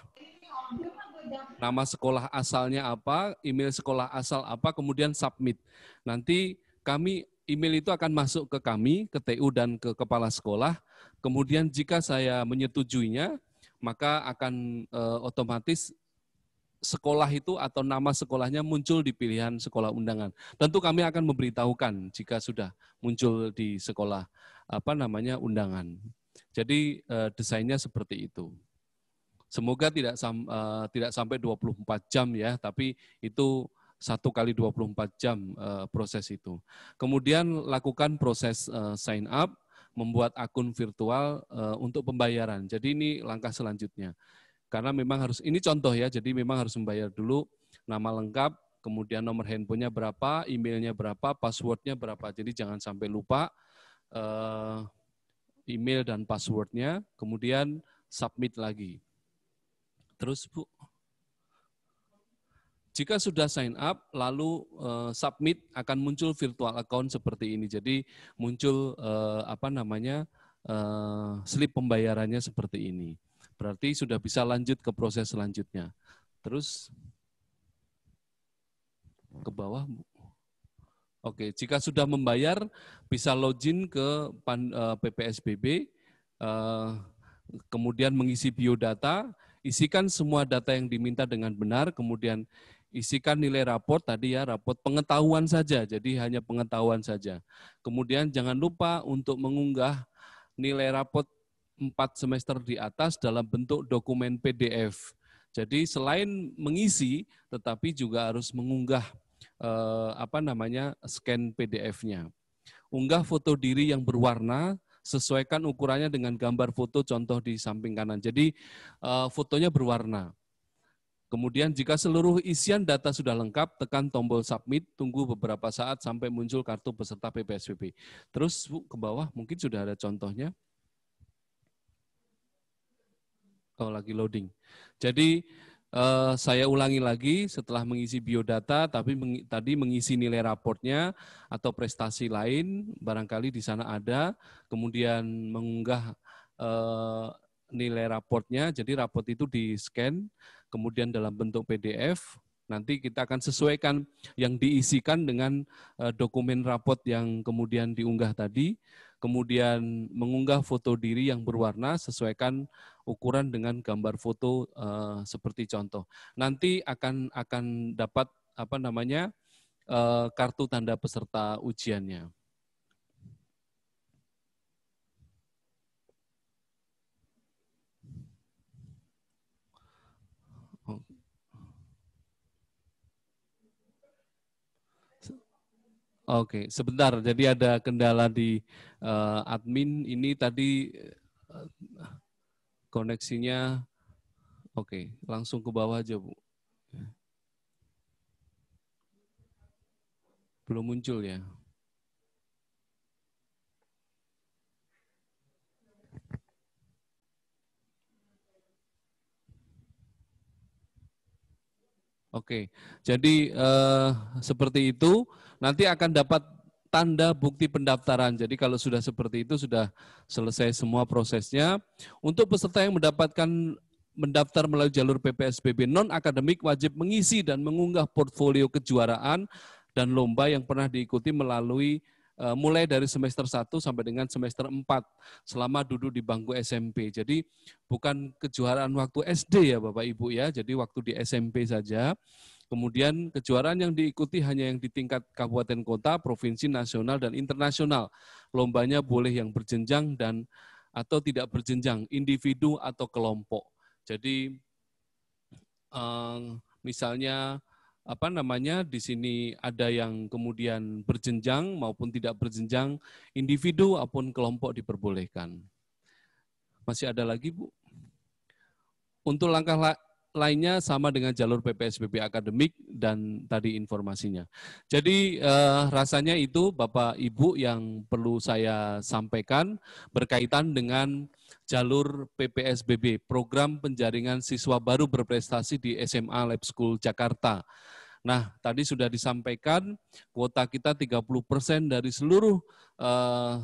nama sekolah asalnya apa, email sekolah asal apa, kemudian submit. Nanti kami email itu akan masuk ke kami, ke TU dan ke kepala sekolah. Kemudian jika saya menyetujuinya, maka akan e, otomatis sekolah itu atau nama sekolahnya muncul di pilihan sekolah undangan. Tentu kami akan memberitahukan jika sudah muncul di sekolah apa namanya undangan. Jadi eh, desainnya seperti itu. Semoga tidak sam, uh, tidak sampai 24 jam ya, tapi itu satu kali 24 jam eh, proses itu. Kemudian lakukan proses eh, sign up, membuat akun virtual eh, untuk pembayaran. Jadi ini langkah selanjutnya. Karena memang harus ini contoh ya, jadi memang harus membayar dulu nama lengkap, kemudian nomor handphonenya berapa, emailnya berapa, passwordnya berapa. Jadi jangan sampai lupa. Uh, email dan passwordnya, kemudian submit lagi. Terus Bu, jika sudah sign up, lalu eh, submit akan muncul virtual account seperti ini. Jadi muncul eh, apa namanya eh, slip pembayarannya seperti ini. Berarti sudah bisa lanjut ke proses selanjutnya. Terus ke bawah, Bu. Oke, jika sudah membayar bisa login ke PPSBB, eh, eh, kemudian mengisi biodata, isikan semua data yang diminta dengan benar, kemudian isikan nilai raport tadi ya, raport pengetahuan saja, jadi hanya pengetahuan saja. Kemudian jangan lupa untuk mengunggah nilai raport 4 semester di atas dalam bentuk dokumen PDF. Jadi selain mengisi, tetapi juga harus mengunggah eh, apa namanya scan PDF-nya. Unggah foto diri yang berwarna, sesuaikan ukurannya dengan gambar foto contoh di samping kanan. Jadi eh, fotonya berwarna. Kemudian jika seluruh isian data sudah lengkap, tekan tombol submit, tunggu beberapa saat sampai muncul kartu peserta PPSPP. Terus Bu, ke bawah, mungkin sudah ada contohnya. Oh, lagi loading. Jadi Uh, saya ulangi lagi setelah mengisi biodata, tapi meng, tadi mengisi nilai raportnya atau prestasi lain, barangkali di sana ada, kemudian mengunggah uh, nilai raportnya, jadi raport itu di-scan, kemudian dalam bentuk PDF, nanti kita akan sesuaikan yang diisikan dengan uh, dokumen raport yang kemudian diunggah tadi, kemudian mengunggah foto diri yang berwarna sesuaikan ukuran dengan gambar foto uh, seperti contoh. Nanti akan akan dapat apa namanya uh, kartu tanda peserta ujiannya. Oke, sebentar. Jadi ada kendala di uh, admin ini tadi uh, koneksinya. Oke, langsung ke bawah aja, Bu. Belum muncul ya. Oke, jadi eh, seperti itu nanti akan dapat tanda bukti pendaftaran. Jadi kalau sudah seperti itu sudah selesai semua prosesnya. Untuk peserta yang mendapatkan mendaftar melalui jalur PPSBB non akademik wajib mengisi dan mengunggah portfolio kejuaraan dan lomba yang pernah diikuti melalui Eh, mulai dari semester 1 sampai dengan semester 4 selama duduk di bangku SMP. Jadi bukan kejuaraan waktu SD ya Bapak Ibu ya, jadi waktu di SMP saja. Kemudian kejuaraan yang diikuti hanya yang di tingkat kabupaten kota, provinsi, nasional, dan internasional. Lombanya boleh yang berjenjang dan atau tidak berjenjang, individu atau kelompok. Jadi eh, misalnya apa namanya di sini ada yang kemudian berjenjang maupun tidak berjenjang, individu maupun kelompok diperbolehkan. Masih ada lagi, Bu? Untuk langkah la lainnya sama dengan jalur PPSBB akademik dan tadi informasinya. Jadi eh, rasanya itu Bapak Ibu yang perlu saya sampaikan berkaitan dengan jalur PPSBB, program penjaringan siswa baru berprestasi di SMA Lab School Jakarta. Nah, tadi sudah disampaikan kuota kita 30% dari seluruh eh,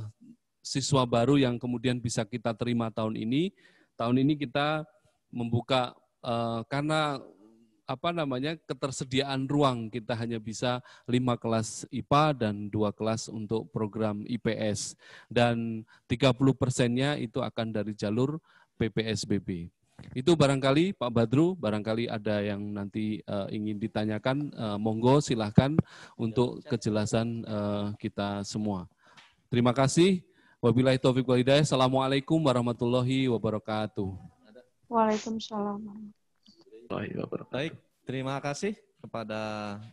siswa baru yang kemudian bisa kita terima tahun ini. Tahun ini kita membuka eh, karena apa namanya ketersediaan ruang kita hanya bisa lima kelas IPA dan dua kelas untuk program IPS dan 30 persennya itu akan dari jalur PPSBB. Itu barangkali Pak Badru, barangkali ada yang nanti uh, ingin ditanyakan, uh, monggo silahkan untuk ya, kejelasan uh, kita semua. Terima kasih. Wabillahi taufiq wal Assalamualaikum warahmatullahi wabarakatuh. Waalaikumsalam. Baik, terima kasih kepada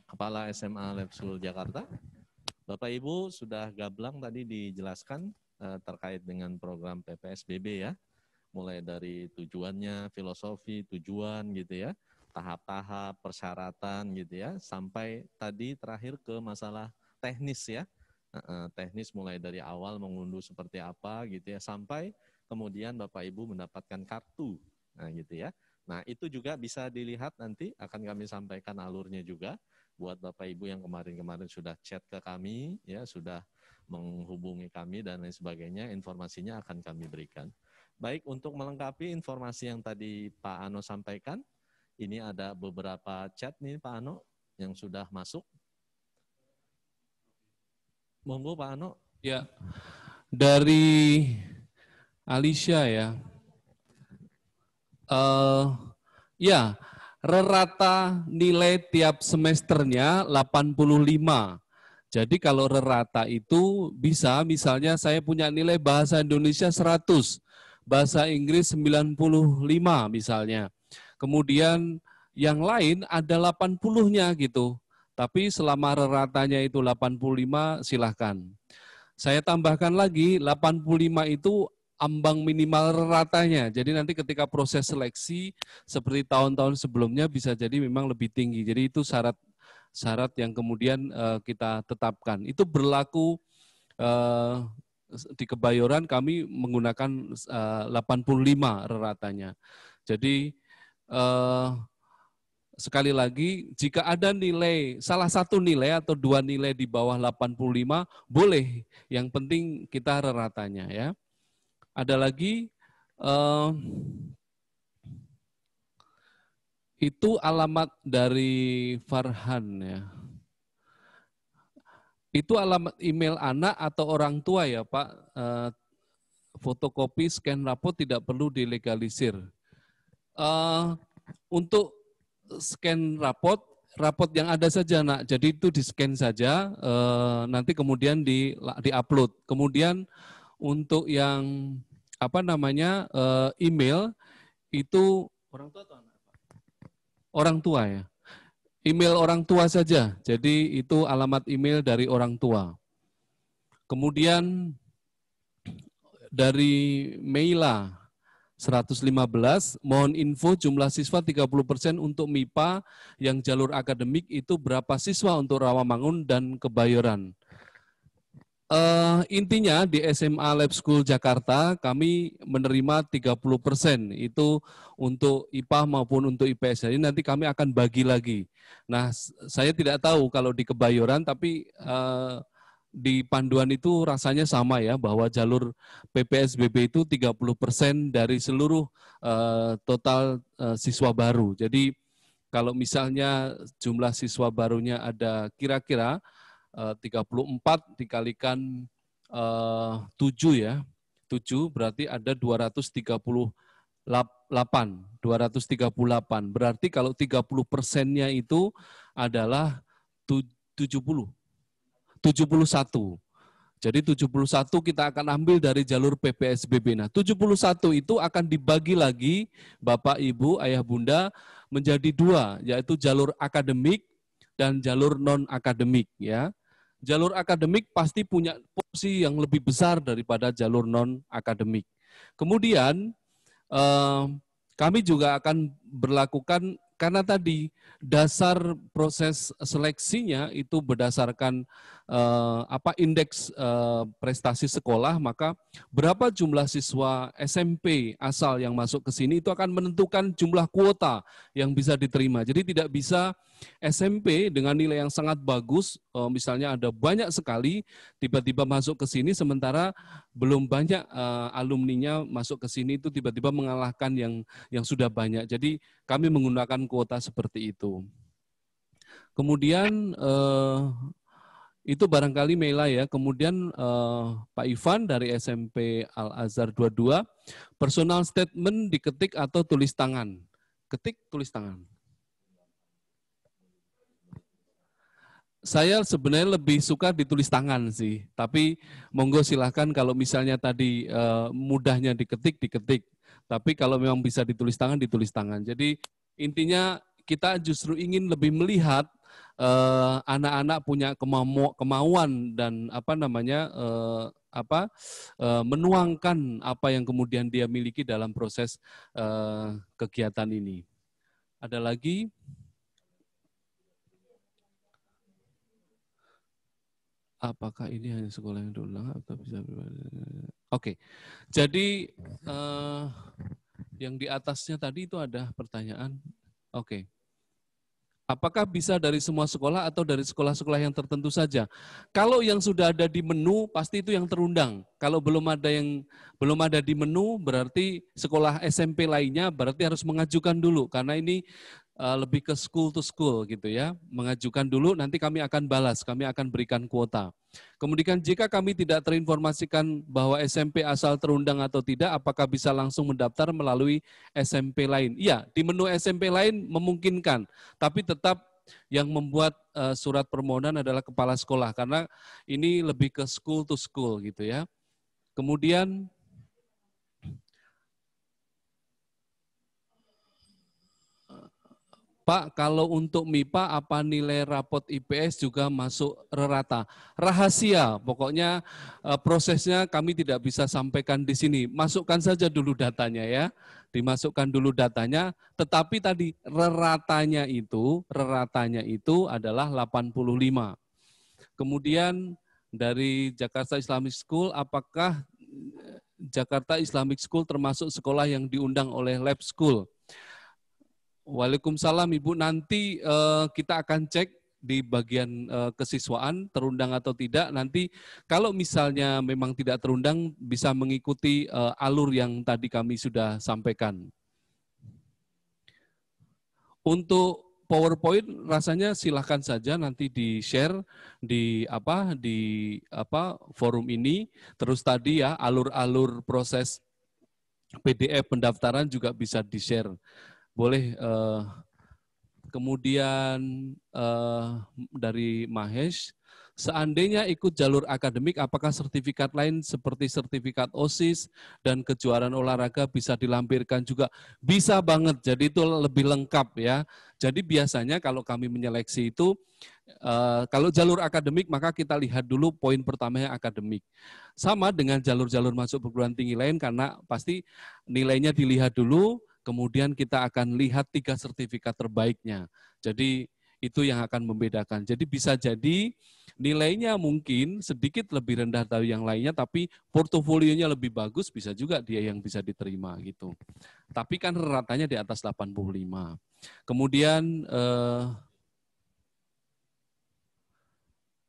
Kepala SMA Lepsul Jakarta. Bapak Ibu sudah gablang tadi dijelaskan terkait dengan program PPSBB ya mulai dari tujuannya, filosofi, tujuan gitu ya, tahap-tahap, persyaratan gitu ya, sampai tadi terakhir ke masalah teknis ya. teknis mulai dari awal mengunduh seperti apa gitu ya sampai kemudian Bapak Ibu mendapatkan kartu. Nah, gitu ya. Nah, itu juga bisa dilihat nanti akan kami sampaikan alurnya juga buat Bapak Ibu yang kemarin-kemarin sudah chat ke kami ya, sudah menghubungi kami dan lain sebagainya, informasinya akan kami berikan. Baik, untuk melengkapi informasi yang tadi Pak Ano sampaikan, ini ada beberapa chat nih Pak Ano yang sudah masuk. Monggo Pak Ano. Ya, dari Alicia ya. Uh, ya, rata nilai tiap semesternya 85. Jadi kalau rata itu bisa misalnya saya punya nilai bahasa Indonesia 100 bahasa Inggris 95 misalnya. Kemudian yang lain ada 80-nya gitu. Tapi selama rata-ratanya itu 85 silahkan. Saya tambahkan lagi 85 itu ambang minimal ratanya. Jadi nanti ketika proses seleksi seperti tahun-tahun sebelumnya bisa jadi memang lebih tinggi. Jadi itu syarat syarat yang kemudian eh, kita tetapkan. Itu berlaku eh, di Kebayoran kami menggunakan uh, 85 reratanya. Jadi eh, sekali lagi jika ada nilai salah satu nilai atau dua nilai di bawah 85 boleh. Yang penting kita reratanya ya. Ada lagi eh, itu alamat dari Farhan ya. Itu alamat email anak atau orang tua ya Pak. Eh, fotokopi scan rapot tidak perlu dilegalisir. Eh, untuk scan rapot, rapot yang ada saja nak. Jadi itu di scan saja, eh, nanti kemudian di di upload. Kemudian untuk yang apa namanya email itu orang tua atau anak? Orang tua ya email orang tua saja. Jadi itu alamat email dari orang tua. Kemudian dari Meila 115, mohon info jumlah siswa 30% untuk MIPA yang jalur akademik itu berapa siswa untuk Rawamangun dan Kebayoran. Uh, intinya di SMA Lab School Jakarta kami menerima 30 persen itu untuk IPA maupun untuk IPS. Jadi nanti kami akan bagi lagi. Nah, saya tidak tahu kalau di Kebayoran, tapi uh, di panduan itu rasanya sama ya, bahwa jalur PPSBB itu 30 persen dari seluruh uh, total uh, siswa baru. Jadi kalau misalnya jumlah siswa barunya ada kira-kira 34 eh, dikalikan eh, uh, 7 ya. 7 berarti ada 238. 238. Berarti kalau 30 persennya itu adalah 70. 71. Jadi 71 kita akan ambil dari jalur PPSBB. Nah, 71 itu akan dibagi lagi Bapak, Ibu, Ayah, Bunda menjadi dua, yaitu jalur akademik dan jalur non akademik ya jalur akademik pasti punya porsi yang lebih besar daripada jalur non-akademik. Kemudian eh, kami juga akan berlakukan karena tadi dasar proses seleksinya itu berdasarkan eh, apa indeks eh, prestasi sekolah maka berapa jumlah siswa SMP asal yang masuk ke sini itu akan menentukan jumlah kuota yang bisa diterima. Jadi tidak bisa SMP dengan nilai yang sangat bagus, eh, misalnya ada banyak sekali, tiba-tiba masuk ke sini, sementara belum banyak eh, alumninya masuk ke sini itu tiba-tiba mengalahkan yang yang sudah banyak. Jadi kami menggunakan kuota seperti itu. Kemudian eh, itu barangkali Mela ya. Kemudian Pak Ivan dari SMP Al Azhar 22, personal statement diketik atau tulis tangan. Ketik tulis tangan. saya sebenarnya lebih suka ditulis tangan sih, tapi monggo silahkan kalau misalnya tadi uh, mudahnya diketik diketik, tapi kalau memang bisa ditulis tangan ditulis tangan. Jadi intinya kita justru ingin lebih melihat eh, anak-anak uh, punya kemau kemauan dan apa namanya uh, apa uh, menuangkan apa yang kemudian dia miliki dalam proses uh, kegiatan ini. Ada lagi? Apakah ini hanya sekolah yang diundang atau bisa pribadi? Oke, okay. jadi uh, yang di atasnya tadi itu ada pertanyaan. Oke, okay. apakah bisa dari semua sekolah atau dari sekolah-sekolah yang tertentu saja? Kalau yang sudah ada di menu pasti itu yang terundang. Kalau belum ada yang belum ada di menu berarti sekolah SMP lainnya berarti harus mengajukan dulu karena ini Eh, lebih ke school to school gitu ya. Mengajukan dulu nanti kami akan balas, kami akan berikan kuota. Kemudian jika kami tidak terinformasikan bahwa SMP asal terundang atau tidak, apakah bisa langsung mendaftar melalui SMP lain? Iya, di menu SMP lain memungkinkan, tapi tetap yang membuat uh, surat permohonan adalah kepala sekolah karena ini lebih ke school to school gitu ya. Kemudian Pak, kalau untuk MIPA apa nilai rapot IPS juga masuk rata? Rahasia, pokoknya eh, prosesnya kami tidak bisa sampaikan di sini. Masukkan saja dulu datanya ya, dimasukkan dulu datanya. Tetapi tadi reratanya itu, reratanya itu adalah 85. Kemudian dari Jakarta Islamic School, apakah eh, Jakarta Islamic School termasuk sekolah yang diundang oleh Lab School? Waalaikumsalam Ibu. Nanti uh, kita akan cek di bagian uh, kesiswaan terundang atau tidak nanti kalau misalnya memang tidak terundang bisa mengikuti uh, alur yang tadi kami sudah sampaikan. Untuk PowerPoint rasanya silahkan saja nanti di share di apa di apa forum ini terus tadi ya alur-alur proses PDF pendaftaran juga bisa di share. Boleh. Uh, kemudian uh, dari Mahesh, seandainya ikut jalur akademik, apakah sertifikat lain seperti sertifikat OSIS dan kejuaraan olahraga bisa dilampirkan juga? Bisa banget, jadi itu lebih lengkap ya. Jadi biasanya kalau kami menyeleksi itu, Uh, kalau jalur akademik maka kita lihat dulu poin pertamanya akademik. Sama dengan jalur-jalur masuk perguruan tinggi lain karena pasti nilainya dilihat dulu, Kemudian kita akan lihat tiga sertifikat terbaiknya. Jadi itu yang akan membedakan. Jadi bisa jadi nilainya mungkin sedikit lebih rendah dari yang lainnya, tapi portofolionya lebih bagus, bisa juga dia yang bisa diterima gitu. Tapi kan ratanya di atas 85. Kemudian eh,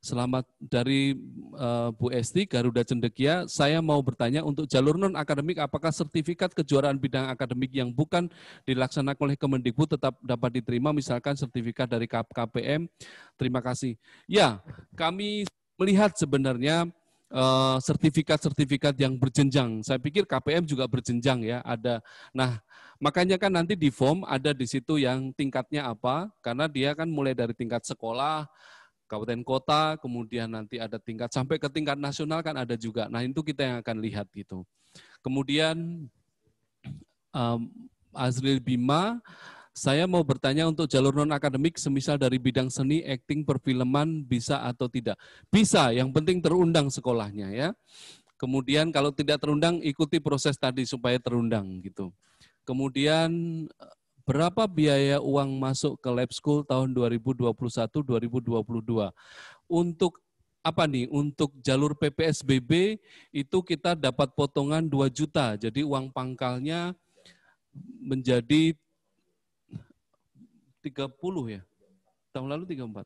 Selamat dari uh, Bu Esti Garuda Cendekia. Saya mau bertanya untuk jalur non akademik, apakah sertifikat kejuaraan bidang akademik yang bukan dilaksanakan oleh Kemendikbud tetap dapat diterima, misalkan sertifikat dari KPM? Terima kasih. Ya, kami melihat sebenarnya eh, sertifikat-sertifikat uh, yang berjenjang. Saya pikir KPM juga berjenjang ya. Ada. Nah, makanya kan nanti di form ada di situ yang tingkatnya apa, karena dia kan mulai dari tingkat sekolah kabupaten kota, kemudian nanti ada tingkat sampai ke tingkat nasional kan ada juga. Nah itu kita yang akan lihat gitu. Kemudian um, Azril Bima, saya mau bertanya untuk jalur non akademik, semisal dari bidang seni, akting, perfilman, bisa atau tidak? Bisa, yang penting terundang sekolahnya ya. Kemudian kalau tidak terundang, ikuti proses tadi supaya terundang gitu. Kemudian Berapa biaya uang masuk ke lab school tahun 2021-2022? Untuk apa nih? Untuk jalur PPSBB itu kita dapat potongan 2 juta. Jadi uang pangkalnya menjadi 30 ya. Tahun lalu 34.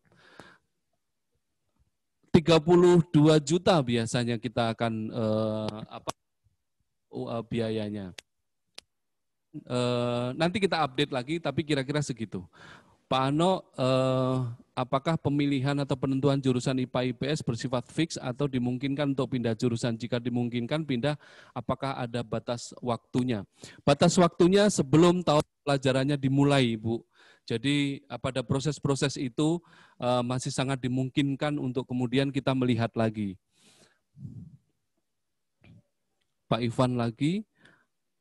32 juta biasanya kita akan uh, apa uh, biayanya e, nanti kita update lagi, tapi kira-kira segitu. Pak Ano, e, apakah pemilihan atau penentuan jurusan IPA IPS bersifat fix atau dimungkinkan untuk pindah jurusan? Jika dimungkinkan pindah, apakah ada batas waktunya? Batas waktunya sebelum tahun pelajarannya dimulai, Bu. Jadi pada proses-proses itu eh, masih sangat dimungkinkan untuk kemudian kita melihat lagi. Pak Ivan lagi.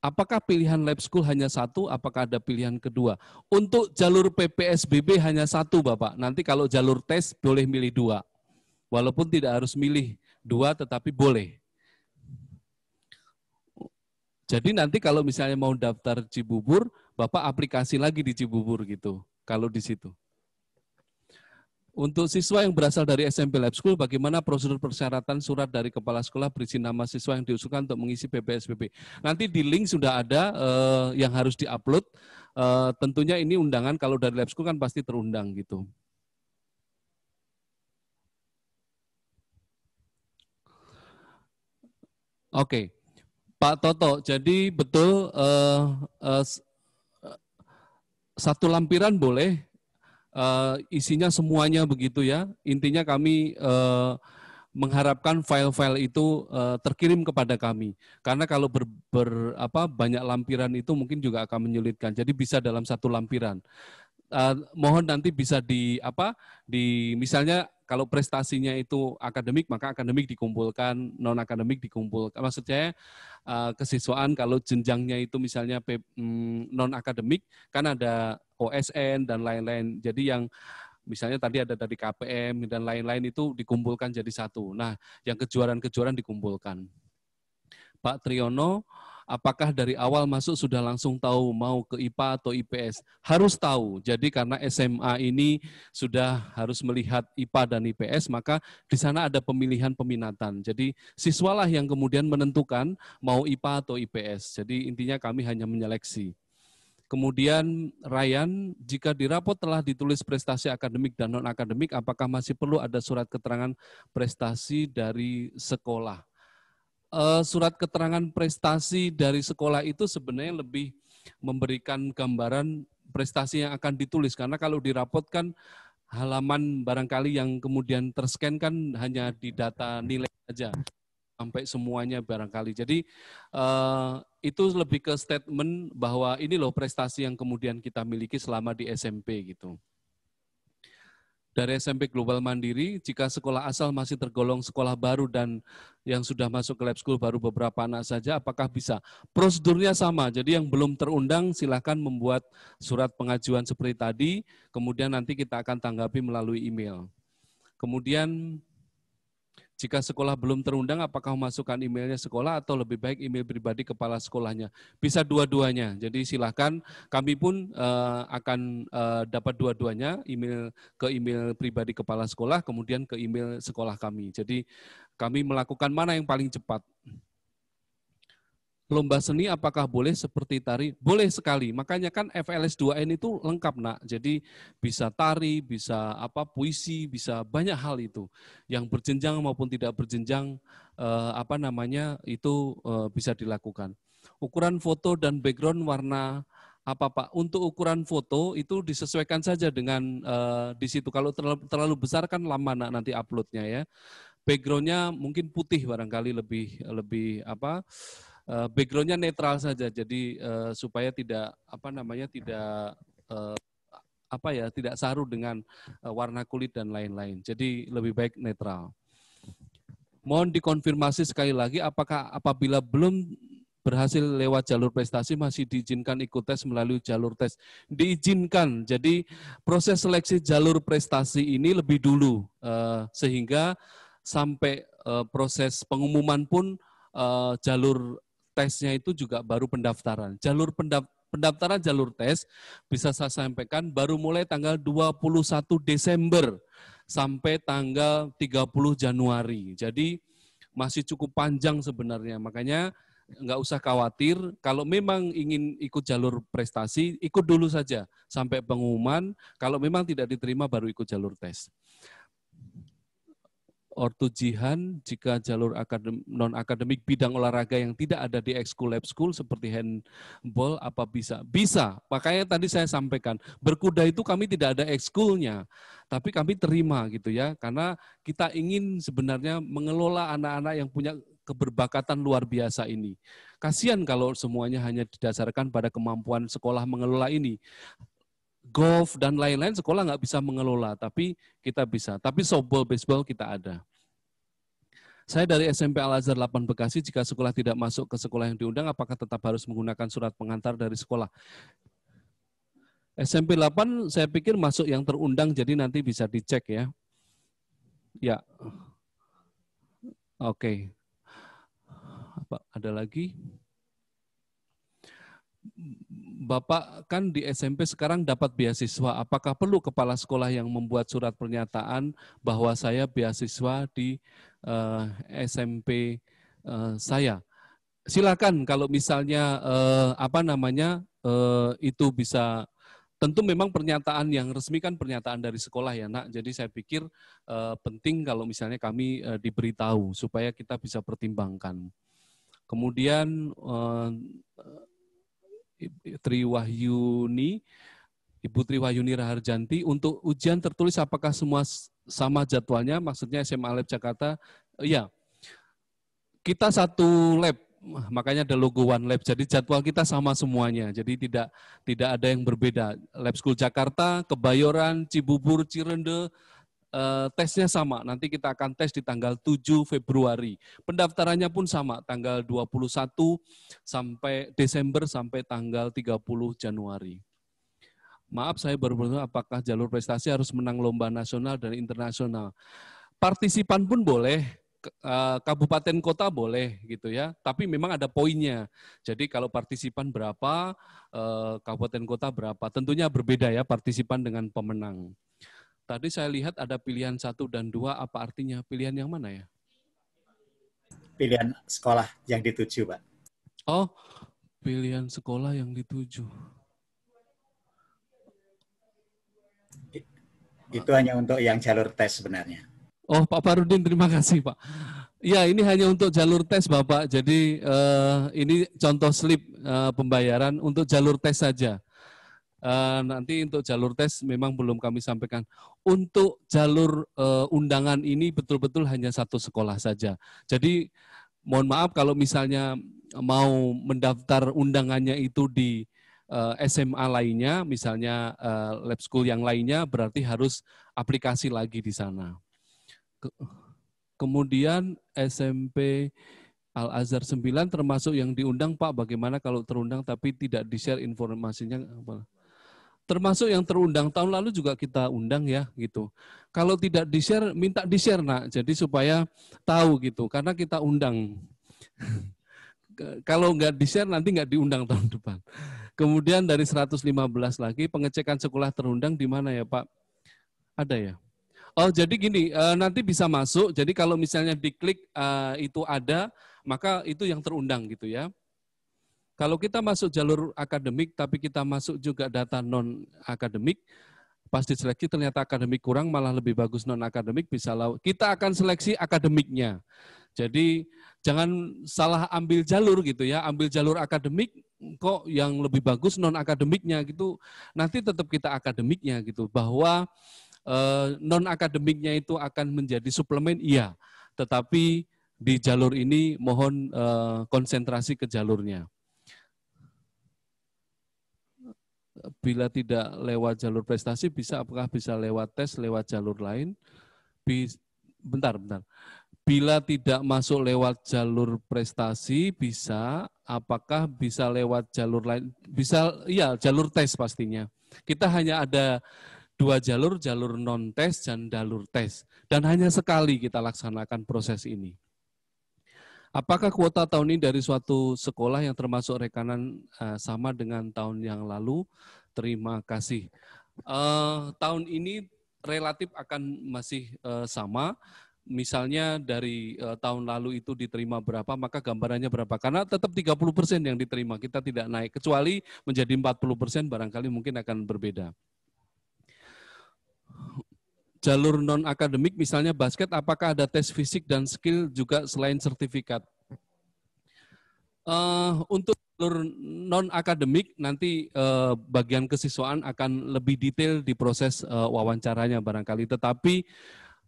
Apakah pilihan lab school hanya satu? Apakah ada pilihan kedua? Untuk jalur PPSBB hanya satu, Bapak. Nanti kalau jalur tes boleh milih dua. Walaupun tidak harus milih dua, tetapi boleh. Jadi nanti kalau misalnya mau daftar Cibubur, Bapak aplikasi lagi di Cibubur gitu, kalau di situ. Untuk siswa yang berasal dari SMP Lab School, bagaimana prosedur persyaratan surat dari kepala sekolah berisi nama siswa yang diusulkan untuk mengisi PPSBB? Nanti di link sudah ada uh, yang harus diupload. Uh, tentunya ini undangan kalau dari Lab School kan pasti terundang gitu. Oke, Pak Toto. Jadi betul uh, uh, satu lampiran boleh, uh, isinya semuanya begitu ya. Intinya kami uh, mengharapkan file-file itu uh, terkirim kepada kami. Karena kalau ber, ber, apa, banyak lampiran itu mungkin juga akan menyulitkan. Jadi bisa dalam satu lampiran uh, mohon nanti bisa di apa di misalnya kalau prestasinya itu akademik maka akademik dikumpulkan non akademik dikumpulkan maksudnya saya uh, eh, kesiswaan kalau jenjangnya itu misalnya um, mm, non akademik kan ada OSN dan lain-lain jadi yang misalnya tadi ada dari KPM dan lain-lain itu dikumpulkan jadi satu nah yang kejuaraan-kejuaraan dikumpulkan Pak Triono Apakah dari awal masuk sudah langsung tahu mau ke IPA atau IPS? Harus tahu. Jadi karena SMA ini sudah harus melihat IPA dan IPS, maka di sana ada pemilihan peminatan. Jadi siswalah yang kemudian menentukan mau IPA atau IPS. Jadi intinya kami hanya menyeleksi. Kemudian Ryan, jika di rapot telah ditulis prestasi akademik dan non-akademik, apakah masih perlu ada surat keterangan prestasi dari sekolah? uh, surat keterangan prestasi dari sekolah itu sebenarnya lebih memberikan gambaran prestasi yang akan ditulis karena kalau dirapotkan halaman barangkali yang kemudian terscan kan hanya di data nilai saja sampai semuanya barangkali. Jadi uh, itu lebih ke statement bahwa ini loh prestasi yang kemudian kita miliki selama di SMP gitu dari SMP Global Mandiri, jika sekolah asal masih tergolong sekolah baru dan yang sudah masuk ke lab school baru beberapa anak saja, apakah bisa? Prosedurnya sama, jadi yang belum terundang silahkan membuat surat pengajuan seperti tadi, kemudian nanti kita akan tanggapi melalui email. Kemudian jika sekolah belum terundang, apakah memasukkan emailnya sekolah atau lebih baik email pribadi kepala sekolahnya? Bisa dua-duanya. Jadi silahkan kami pun uh, akan uh, dapat dua-duanya, email ke email pribadi kepala sekolah, kemudian ke email sekolah kami. Jadi kami melakukan mana yang paling cepat lomba seni apakah boleh seperti tari? Boleh sekali. Makanya kan FLS2N itu lengkap, Nak. Jadi bisa tari, bisa apa puisi, bisa banyak hal itu. Yang berjenjang maupun tidak berjenjang eh, apa namanya itu eh, bisa dilakukan. Ukuran foto dan background warna apa Pak? Untuk ukuran foto itu disesuaikan saja dengan eh, di situ. Kalau terlalu, terlalu besar kan lama Nak nanti uploadnya ya. Backgroundnya mungkin putih barangkali lebih lebih apa uh, backgroundnya netral saja jadi uh, supaya tidak apa namanya tidak uh, apa ya tidak saru dengan uh, warna kulit dan lain-lain jadi lebih baik netral mohon dikonfirmasi sekali lagi apakah apabila belum berhasil lewat jalur prestasi masih diizinkan ikut tes melalui jalur tes. Diizinkan. Jadi proses seleksi jalur prestasi ini lebih dulu uh, sehingga sampai uh, proses pengumuman pun uh, jalur tesnya itu juga baru pendaftaran. Jalur pendaftaran jalur tes bisa saya sampaikan baru mulai tanggal 21 Desember sampai tanggal 30 Januari. Jadi masih cukup panjang sebenarnya. Makanya nggak usah khawatir, kalau memang ingin ikut jalur prestasi, ikut dulu saja sampai pengumuman. Kalau memang tidak diterima baru ikut jalur tes ortu jihan jika jalur akadem, non akademik bidang olahraga yang tidak ada di ekskul lab school seperti handball apa bisa bisa makanya tadi saya sampaikan berkuda itu kami tidak ada ekskulnya tapi kami terima gitu ya karena kita ingin sebenarnya mengelola anak-anak yang punya keberbakatan luar biasa ini. Kasihan kalau semuanya hanya didasarkan pada kemampuan sekolah mengelola ini golf dan lain-lain sekolah nggak bisa mengelola, tapi kita bisa. Tapi softball, baseball kita ada. Saya dari SMP Al-Azhar 8 Bekasi, jika sekolah tidak masuk ke sekolah yang diundang, apakah tetap harus menggunakan surat pengantar dari sekolah? SMP 8 saya pikir masuk yang terundang, jadi nanti bisa dicek ya. Ya. Oke. Okay. Apa ada lagi? Bapak kan di SMP sekarang dapat beasiswa. Apakah perlu kepala sekolah yang membuat surat pernyataan bahwa saya beasiswa di uh, eh, SMP uh, eh, saya? Silakan kalau misalnya uh, apa namanya uh, itu bisa tentu memang pernyataan yang resmi kan pernyataan dari sekolah ya nak jadi saya pikir uh, penting kalau misalnya kami uh, diberitahu supaya kita bisa pertimbangkan kemudian uh, Tri Wahyuni, Ibu Tri Wahyuni Raharjanti untuk ujian tertulis apakah semua sama jadwalnya? Maksudnya SMA Lab Jakarta, ya kita satu lab makanya ada logo One Lab. Jadi jadwal kita sama semuanya. Jadi tidak tidak ada yang berbeda. Lab School Jakarta, Kebayoran, Cibubur, Cirende, Eh, tesnya sama, nanti kita akan tes di tanggal 7 Februari. Pendaftarannya pun sama, tanggal 21 sampai Desember sampai tanggal 30 Januari. Maaf saya baru bertanya apakah jalur prestasi harus menang lomba nasional dan internasional. Partisipan pun boleh, eh, kabupaten kota boleh gitu ya, tapi memang ada poinnya. Jadi kalau partisipan berapa, eh, kabupaten kota berapa, tentunya berbeda ya partisipan dengan pemenang. Tadi saya lihat ada pilihan satu dan dua, apa artinya? Pilihan yang mana ya? Pilihan sekolah yang dituju, Pak. Oh, pilihan sekolah yang dituju. Itu hanya untuk yang jalur tes sebenarnya. Oh, Pak Parudin, terima kasih, Pak. Ya, ini hanya untuk jalur tes, Bapak. Jadi, eh, ini contoh slip eh, pembayaran untuk jalur tes saja. Uh, nanti untuk jalur tes memang belum kami sampaikan. Untuk jalur uh, undangan ini betul-betul hanya satu sekolah saja. Jadi mohon maaf kalau misalnya mau mendaftar undangannya itu di uh, eh, SMA lainnya, misalnya uh, lab school yang lainnya, berarti harus aplikasi lagi di sana. Ke kemudian SMP Al Azhar 9 termasuk yang diundang Pak, bagaimana kalau terundang tapi tidak di-share informasinya? Apa? termasuk yang terundang tahun lalu juga kita undang ya gitu. Kalau tidak di share, minta di share nak, jadi supaya tahu gitu, karena kita undang. Kalau nggak di share nanti nggak diundang tahun depan. Kemudian dari 115 lagi pengecekan sekolah terundang di mana ya Pak? Ada ya. Oh jadi gini, eh, nanti bisa masuk. Jadi kalau misalnya diklik eh, itu ada, maka itu yang terundang gitu ya. Kalau kita masuk jalur akademik, tapi kita masuk juga data non-akademik, pas diseleksi ternyata akademik kurang, malah lebih bagus non-akademik, bisa lau. kita akan seleksi akademiknya. Jadi jangan salah ambil jalur gitu ya, ambil jalur akademik, kok yang lebih bagus non-akademiknya gitu, nanti tetap kita akademiknya gitu, bahwa eh, non-akademiknya itu akan menjadi suplemen, iya. Tetapi di jalur ini mohon eh, konsentrasi ke jalurnya. bila tidak lewat jalur prestasi bisa apakah bisa lewat tes lewat jalur lain bentar bentar bila tidak masuk lewat jalur prestasi bisa apakah bisa lewat jalur lain bisa ya jalur tes pastinya kita hanya ada dua jalur jalur non tes dan jalur tes dan hanya sekali kita laksanakan proses ini Apakah kuota tahun ini dari suatu sekolah yang termasuk rekanan eh, sama dengan tahun yang lalu? Terima kasih. Uh, tahun ini relatif akan masih uh, sama. Misalnya dari uh, tahun lalu itu diterima berapa, maka gambarannya berapa. Karena tetap 30 persen yang diterima, kita tidak naik. Kecuali menjadi 40 persen barangkali mungkin akan berbeda jalur non akademik misalnya basket apakah ada tes fisik dan skill juga selain sertifikat uh, untuk jalur non akademik nanti uh, bagian kesiswaan akan lebih detail di proses uh, wawancaranya barangkali tetapi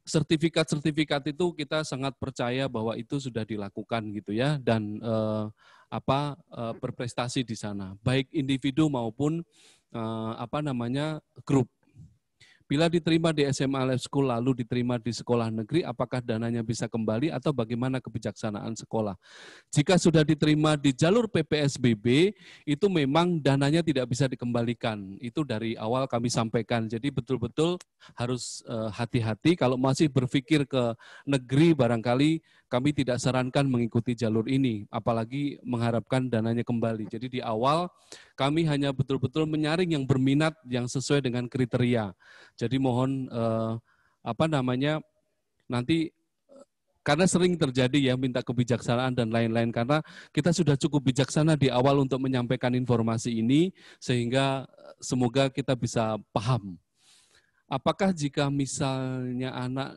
sertifikat-sertifikat itu kita sangat percaya bahwa itu sudah dilakukan gitu ya dan uh, apa uh, berprestasi di sana baik individu maupun uh, apa namanya grup Bila diterima di SMA Life School lalu diterima di sekolah negeri, apakah dananya bisa kembali atau bagaimana kebijaksanaan sekolah? Jika sudah diterima di jalur PPSBB, itu memang dananya tidak bisa dikembalikan. Itu dari awal kami sampaikan. Jadi betul-betul harus eh, hati-hati kalau masih berpikir ke negeri barangkali kami tidak sarankan mengikuti jalur ini, apalagi mengharapkan dananya kembali. Jadi di awal kami hanya betul-betul menyaring yang berminat yang sesuai dengan kriteria. Jadi mohon eh, apa namanya nanti eh, karena sering terjadi ya minta kebijaksanaan dan lain-lain karena kita sudah cukup bijaksana di awal untuk menyampaikan informasi ini sehingga eh, semoga kita bisa paham. Apakah jika misalnya anak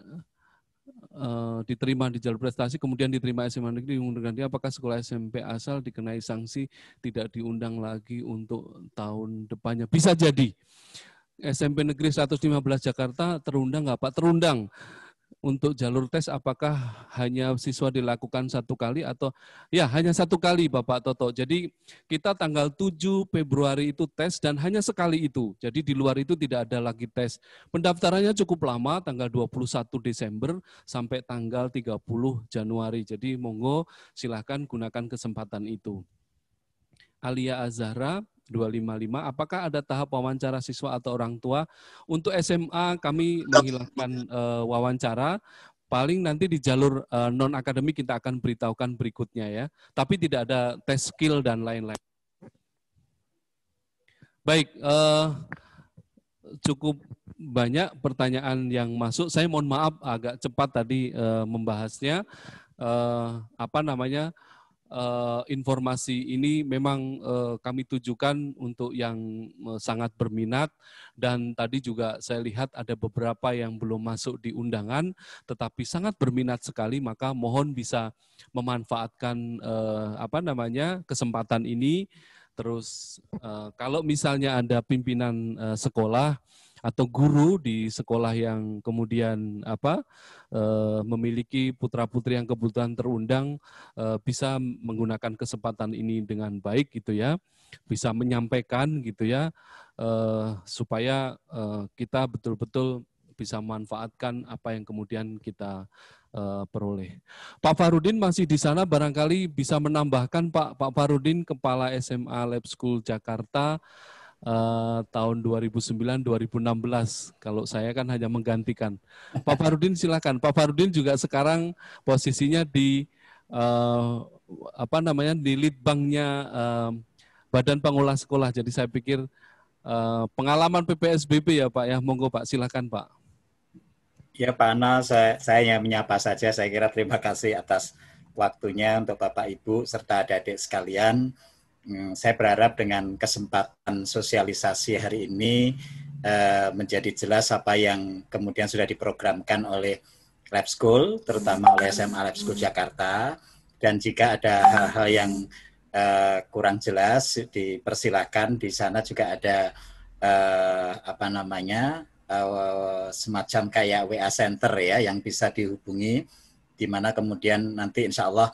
Eh, diterima di jalur prestasi, kemudian diterima SMA negeri diundang dia, apakah sekolah SMP asal dikenai sanksi tidak diundang lagi untuk tahun depannya? Bisa jadi. SMP Negeri 115 Jakarta terundang nggak Pak? Terundang untuk jalur tes apakah hanya siswa dilakukan satu kali atau ya hanya satu kali Bapak Toto. Jadi kita tanggal 7 Februari itu tes dan hanya sekali itu. Jadi di luar itu tidak ada lagi tes. Pendaftarannya cukup lama tanggal 21 Desember sampai tanggal 30 Januari. Jadi monggo silahkan gunakan kesempatan itu. Alia Azhara, 255. Apakah ada tahap wawancara siswa atau orang tua? Untuk SMA kami menghilangkan uh, wawancara. Paling nanti di jalur uh, eh, non akademik kita akan beritahukan berikutnya ya. Tapi tidak ada tes skill dan lain-lain. Baik, uh, cukup banyak pertanyaan yang masuk. Saya mohon maaf agak cepat tadi uh, membahasnya. Uh, apa namanya? Eh, informasi ini memang eh, kami tujukan untuk yang eh, sangat berminat dan tadi juga saya lihat ada beberapa yang belum masuk di undangan tetapi sangat berminat sekali maka mohon bisa memanfaatkan apa namanya kesempatan ini terus kalau misalnya ada pimpinan sekolah atau guru di sekolah yang kemudian apa uh, memiliki putra putri yang kebutuhan terundang uh, bisa menggunakan kesempatan ini dengan baik gitu ya bisa menyampaikan gitu ya uh, supaya uh, kita betul-betul bisa manfaatkan apa yang kemudian kita uh, peroleh. Pak Farudin masih di sana barangkali bisa menambahkan Pak Pak Farudin Kepala SMA Lab School Jakarta uh, tahun 2009-2016. Kalau saya kan hanya menggantikan. Pak Farudin silakan. Pak Farudin juga sekarang posisinya di uh, apa namanya di litbangnya uh, eh, Badan Pengolah Sekolah. Jadi saya pikir uh, pengalaman PPSBB ya Pak ya. Monggo Pak silakan Pak. Ya Pak Anal, saya, saya hanya menyapa saja. Saya kira terima kasih atas waktunya untuk Bapak Ibu serta adik-adik sekalian. Hmm, saya berharap dengan kesempatan sosialisasi hari ini eh, menjadi jelas apa yang kemudian sudah diprogramkan oleh Lab School, terutama oleh SMA Lab School Jakarta. Dan jika ada hal-hal yang eh, kurang jelas, dipersilakan di sana juga ada eh, apa namanya semacam kayak WA Center ya yang bisa dihubungi, di mana kemudian nanti insya Allah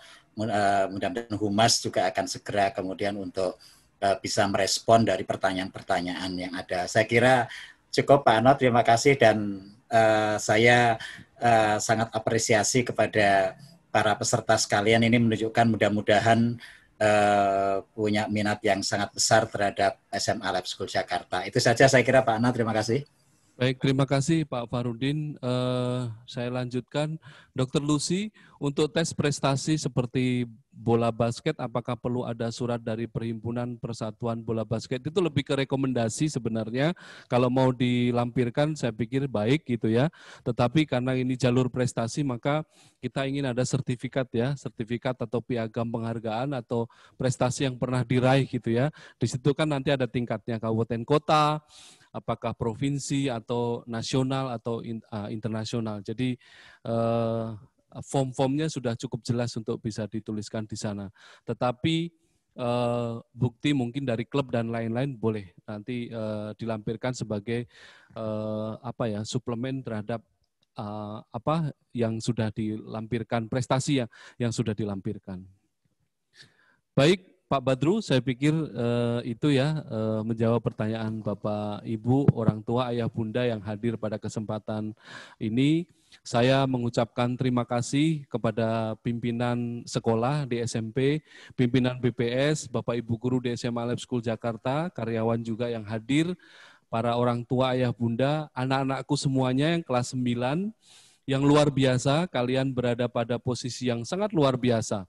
Eh, mudah-mudahan humas juga akan segera kemudian untuk eh, bisa merespon dari pertanyaan-pertanyaan yang ada. Saya kira cukup Pak Anot, terima kasih dan uh, saya uh, sangat apresiasi kepada para peserta sekalian ini menunjukkan mudah-mudahan uh, punya minat yang sangat besar terhadap SMA Lab School Jakarta. Itu saja saya kira Pak Anot, terima kasih. Baik, terima kasih Pak Farudin. Uh, saya lanjutkan, Dokter Lucy, untuk tes prestasi seperti bola basket, apakah perlu ada surat dari Perhimpunan Persatuan Bola Basket? Itu lebih ke rekomendasi sebenarnya. Kalau mau dilampirkan, saya pikir baik gitu ya. Tetapi karena ini jalur prestasi, maka kita ingin ada sertifikat ya, sertifikat atau piagam penghargaan atau prestasi yang pernah diraih gitu ya. Di situ kan nanti ada tingkatnya kabupaten kota, apakah provinsi atau nasional atau in, uh, internasional. Jadi uh, form-formnya sudah cukup jelas untuk bisa dituliskan di sana. Tetapi uh, bukti mungkin dari klub dan lain-lain boleh nanti uh, dilampirkan sebagai uh, apa ya suplemen terhadap uh, apa yang sudah dilampirkan prestasi yang yang sudah dilampirkan. Baik, Pak Badru, saya pikir uh, itu ya uh, menjawab pertanyaan Bapak, Ibu, orang tua, ayah, bunda yang hadir pada kesempatan ini. Saya mengucapkan terima kasih kepada pimpinan sekolah di SMP, pimpinan BPS, Bapak Ibu guru di SMA Lab School Jakarta, karyawan juga yang hadir, para orang tua, ayah, bunda, anak-anakku semuanya yang kelas 9 yang luar biasa, kalian berada pada posisi yang sangat luar biasa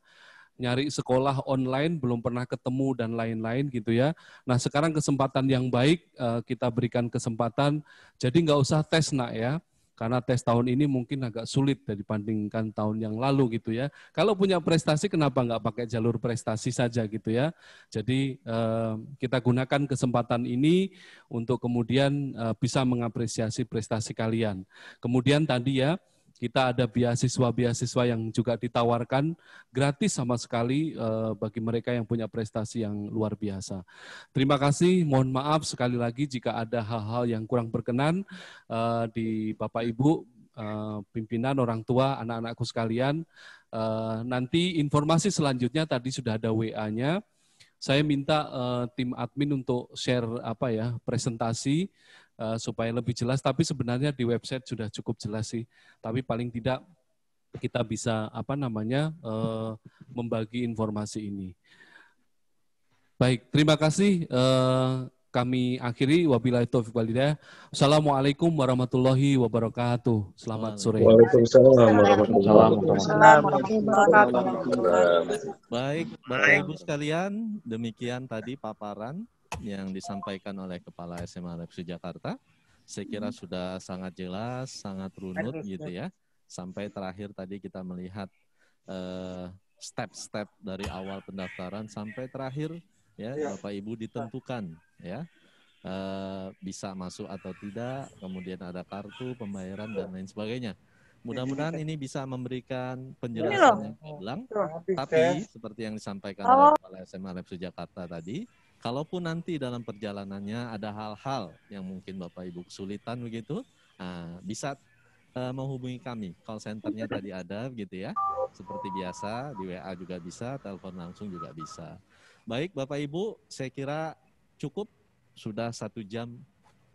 nyari sekolah online belum pernah ketemu dan lain-lain gitu ya. Nah sekarang kesempatan yang baik eh, kita berikan kesempatan, jadi nggak usah tes nak ya, karena tes tahun ini mungkin agak sulit ya dibandingkan tahun yang lalu gitu ya. Kalau punya prestasi kenapa nggak pakai jalur prestasi saja gitu ya. Jadi eh, kita gunakan kesempatan ini untuk kemudian eh, bisa mengapresiasi prestasi kalian. Kemudian tadi ya kita ada beasiswa-beasiswa yang juga ditawarkan gratis sama sekali eh, bagi mereka yang punya prestasi yang luar biasa. Terima kasih. Mohon maaf sekali lagi jika ada hal-hal yang kurang berkenan eh, di Bapak Ibu eh, pimpinan orang tua anak-anakku sekalian. nanti informasi selanjutnya tadi sudah ada WA-nya. Saya minta uh, tim admin untuk share apa ya presentasi Eh, supaya lebih jelas. Tapi sebenarnya di website sudah cukup jelas sih. Tapi paling tidak kita bisa apa namanya eh, membagi informasi ini. Baik, terima kasih. Eh, kami akhiri wabillahi taufiq walhidayah. Assalamualaikum warahmatullahi wabarakatuh. Selamat sore. Waalaikumsalam warahmatullahi wabarakatuh. Baik, Bapak Ibu sekalian, demikian tadi paparan yang disampaikan oleh Kepala SMA Lepsi Jakarta saya kira hmm. sudah sangat jelas, sangat runut gitu ya. ya. Sampai terakhir tadi kita melihat eh, step-step uh, dari awal pendaftaran sampai terakhir ya, ya. Bapak Ibu ditentukan ya uh, bisa masuk atau tidak, kemudian ada kartu pembayaran dan lain sebagainya. Mudah-mudahan ini bisa memberikan penjelasan yang bilang. Tapi ya. seperti yang disampaikan oleh Kepala SMA Lepsu Jakarta tadi, Kalaupun nanti dalam perjalanannya ada hal-hal yang mungkin Bapak Ibu kesulitan begitu, uh, bisa uh, menghubungi kami. Call centernya iya. tadi ada gitu ya. Seperti biasa di WA juga bisa, telepon langsung juga bisa. Baik Bapak Ibu, saya kira cukup sudah satu jam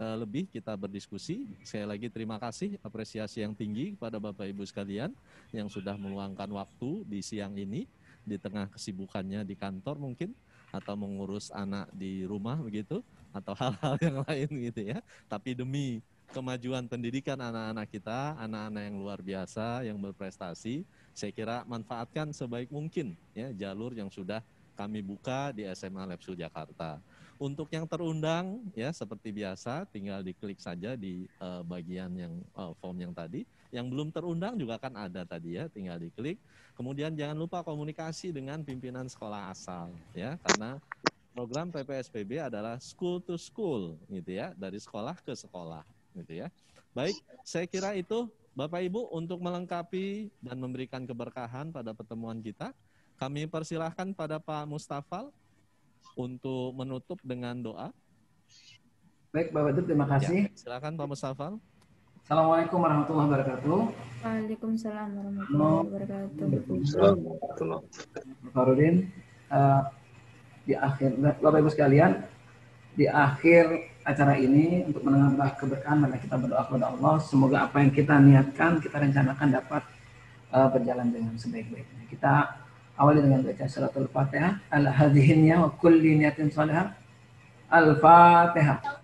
uh, lebih kita berdiskusi. Saya lagi terima kasih apresiasi yang tinggi kepada Bapak Ibu sekalian yang sudah meluangkan waktu di siang ini di tengah kesibukannya di kantor mungkin atau mengurus anak di rumah begitu atau hal-hal yang lain gitu ya. Tapi demi kemajuan pendidikan anak-anak kita, anak-anak yang luar biasa yang berprestasi, saya kira manfaatkan sebaik mungkin ya jalur yang sudah kami buka di SMA Lepsu Jakarta. Untuk yang terundang ya seperti biasa tinggal diklik saja di uh, bagian yang uh, form yang tadi yang belum terundang juga kan ada tadi ya, tinggal diklik. Kemudian jangan lupa komunikasi dengan pimpinan sekolah asal ya, karena program PPSPB adalah school to school gitu ya, dari sekolah ke sekolah gitu ya. Baik, saya kira itu Bapak Ibu untuk melengkapi dan memberikan keberkahan pada pertemuan kita. Kami persilahkan pada Pak Mustafal untuk menutup dengan doa. Baik, Bapak Ibu, terima ya, kasih. Ya, silakan Pak Mustafal. Assalamualaikum warahmatullahi wabarakatuh. Waalaikumsalam warahmatullahi wabarakatuh. Waalaikumsalam warahmatullahi Farudin, uh, eh, di akhir, Bapak Ibu sekalian, di akhir acara ini untuk menambah keberkahan maka kita berdoa kepada Allah semoga apa yang kita niatkan kita rencanakan dapat uh, berjalan dengan sebaik-baiknya kita awali dengan baca suratul fatihah al hadhihinya wa kulli niatin salihah al fatihah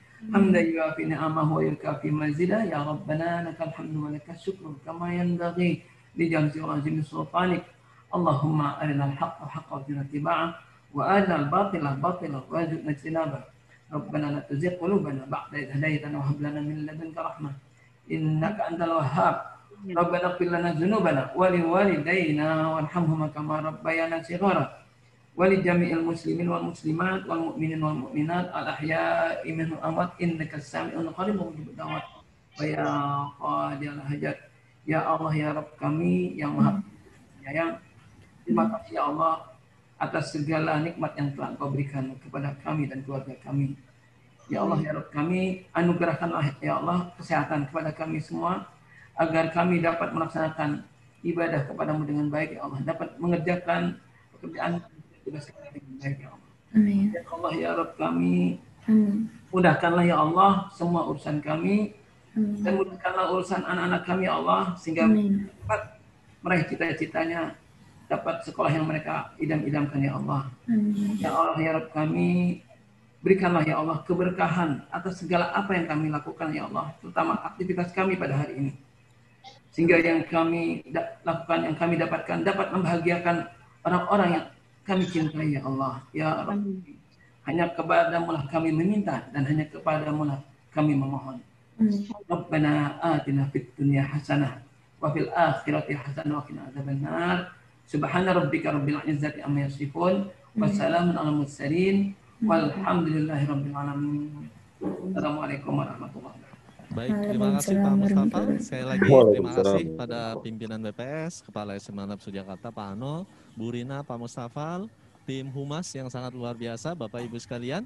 حمدا يوافي نعمه ويكافي منزله يا ربنا لك الحمد ولك الشكر كما ينبغي لجلس راجل سلطانك اللهم أرنا الحق حقا وارزقنا اتباعه وأرنا الباطل باطلا وارزقنا اجتنابه ربنا لا تزغ قلوبنا بعد إذ هديتنا وهب لنا من لدنك رحمة إنك أنت الوهاب ربنا اغفر لنا ذنوبنا ولوالدينا وارحمهما كما ربيانا صغارا wali jami'il muslimin wal muslimat wal mu'minin wal mu'minat al ahya'i minhum amwat innaka sami'un qaribun mujibud da'wat wa ya qadiyal hajat ya Allah ya Rabb kami yang maha penyayang terima kasih ya Allah atas segala nikmat yang telah Engkau berikan kepada kami dan keluarga kami ya Allah ya Rabb kami anugerahkanlah ya Allah kesehatan kepada kami semua agar kami dapat melaksanakan ibadah kepadamu dengan baik ya Allah dapat mengerjakan pekerjaan Amin. Ya Allah ya Rabb kami. Amin. Mudahkanlah ya Allah semua urusan kami. Amin. Dan mudahkanlah urusan anak-anak kami ya Allah sehingga dapat meraih cita-citanya dapat sekolah yang mereka idam-idamkan ya Allah. Amin. Ya Allah ya Rabb kami berikanlah ya Allah keberkahan atas segala apa yang kami lakukan ya Allah, terutama aktivitas kami pada hari ini. Sehingga yang kami lakukan, yang kami dapatkan dapat membahagiakan orang-orang yang kami cintai ya Allah, ya Rabbi. Hanya kepadamu lah kami meminta dan hanya kepadamu lah kami memohon. Rabbana atina fid dunya hasanah wa fil akhirati hasanah wa qina adzabannar. Subhana rabbika rabbil izzati amma yasifun wa salamun alal mursalin walhamdulillahi rabbil alamin. Assalamualaikum warahmatullahi wabarakatuh. Baik, terima kasih Pak Mustafa. Saya lagi terima kasih pada pimpinan BPS, Kepala SMA Nafsu Jakarta, Pak Anul. Bu Rina, Pak Mustafal, tim Humas yang sangat luar biasa, Bapak Ibu sekalian.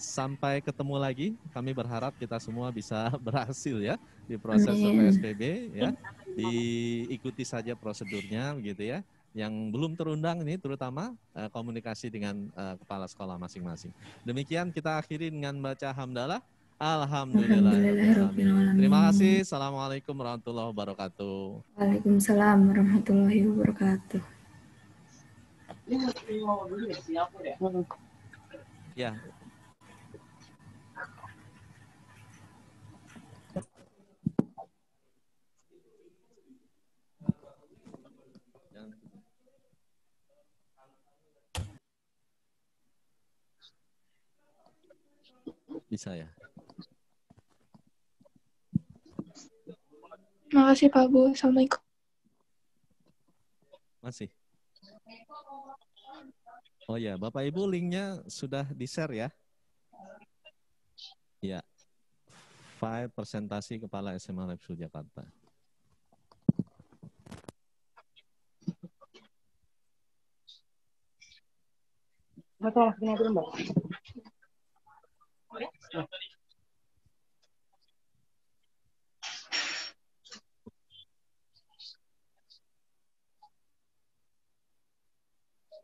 Sampai ketemu lagi, kami berharap kita semua bisa berhasil ya di proses PSBB ya. Diikuti saja prosedurnya gitu ya yang belum terundang ini terutama eh, komunikasi dengan eh, kepala sekolah masing-masing. Demikian kita akhiri dengan baca hamdalah. Alhamdulillah Terima kasih. Assalamualaikum warahmatullahi wabarakatuh. Waalaikumsalam warahmatullahi wabarakatuh. Hmm. Ya. Bisa ya. Terima kasih Pak Bu. Assalamualaikum. Masih. Oh ya, Bapak Ibu linknya sudah di-share ya? Ya. File presentasi Kepala SMA Lepsu Jakarta. Betul, ini aja, Mbak.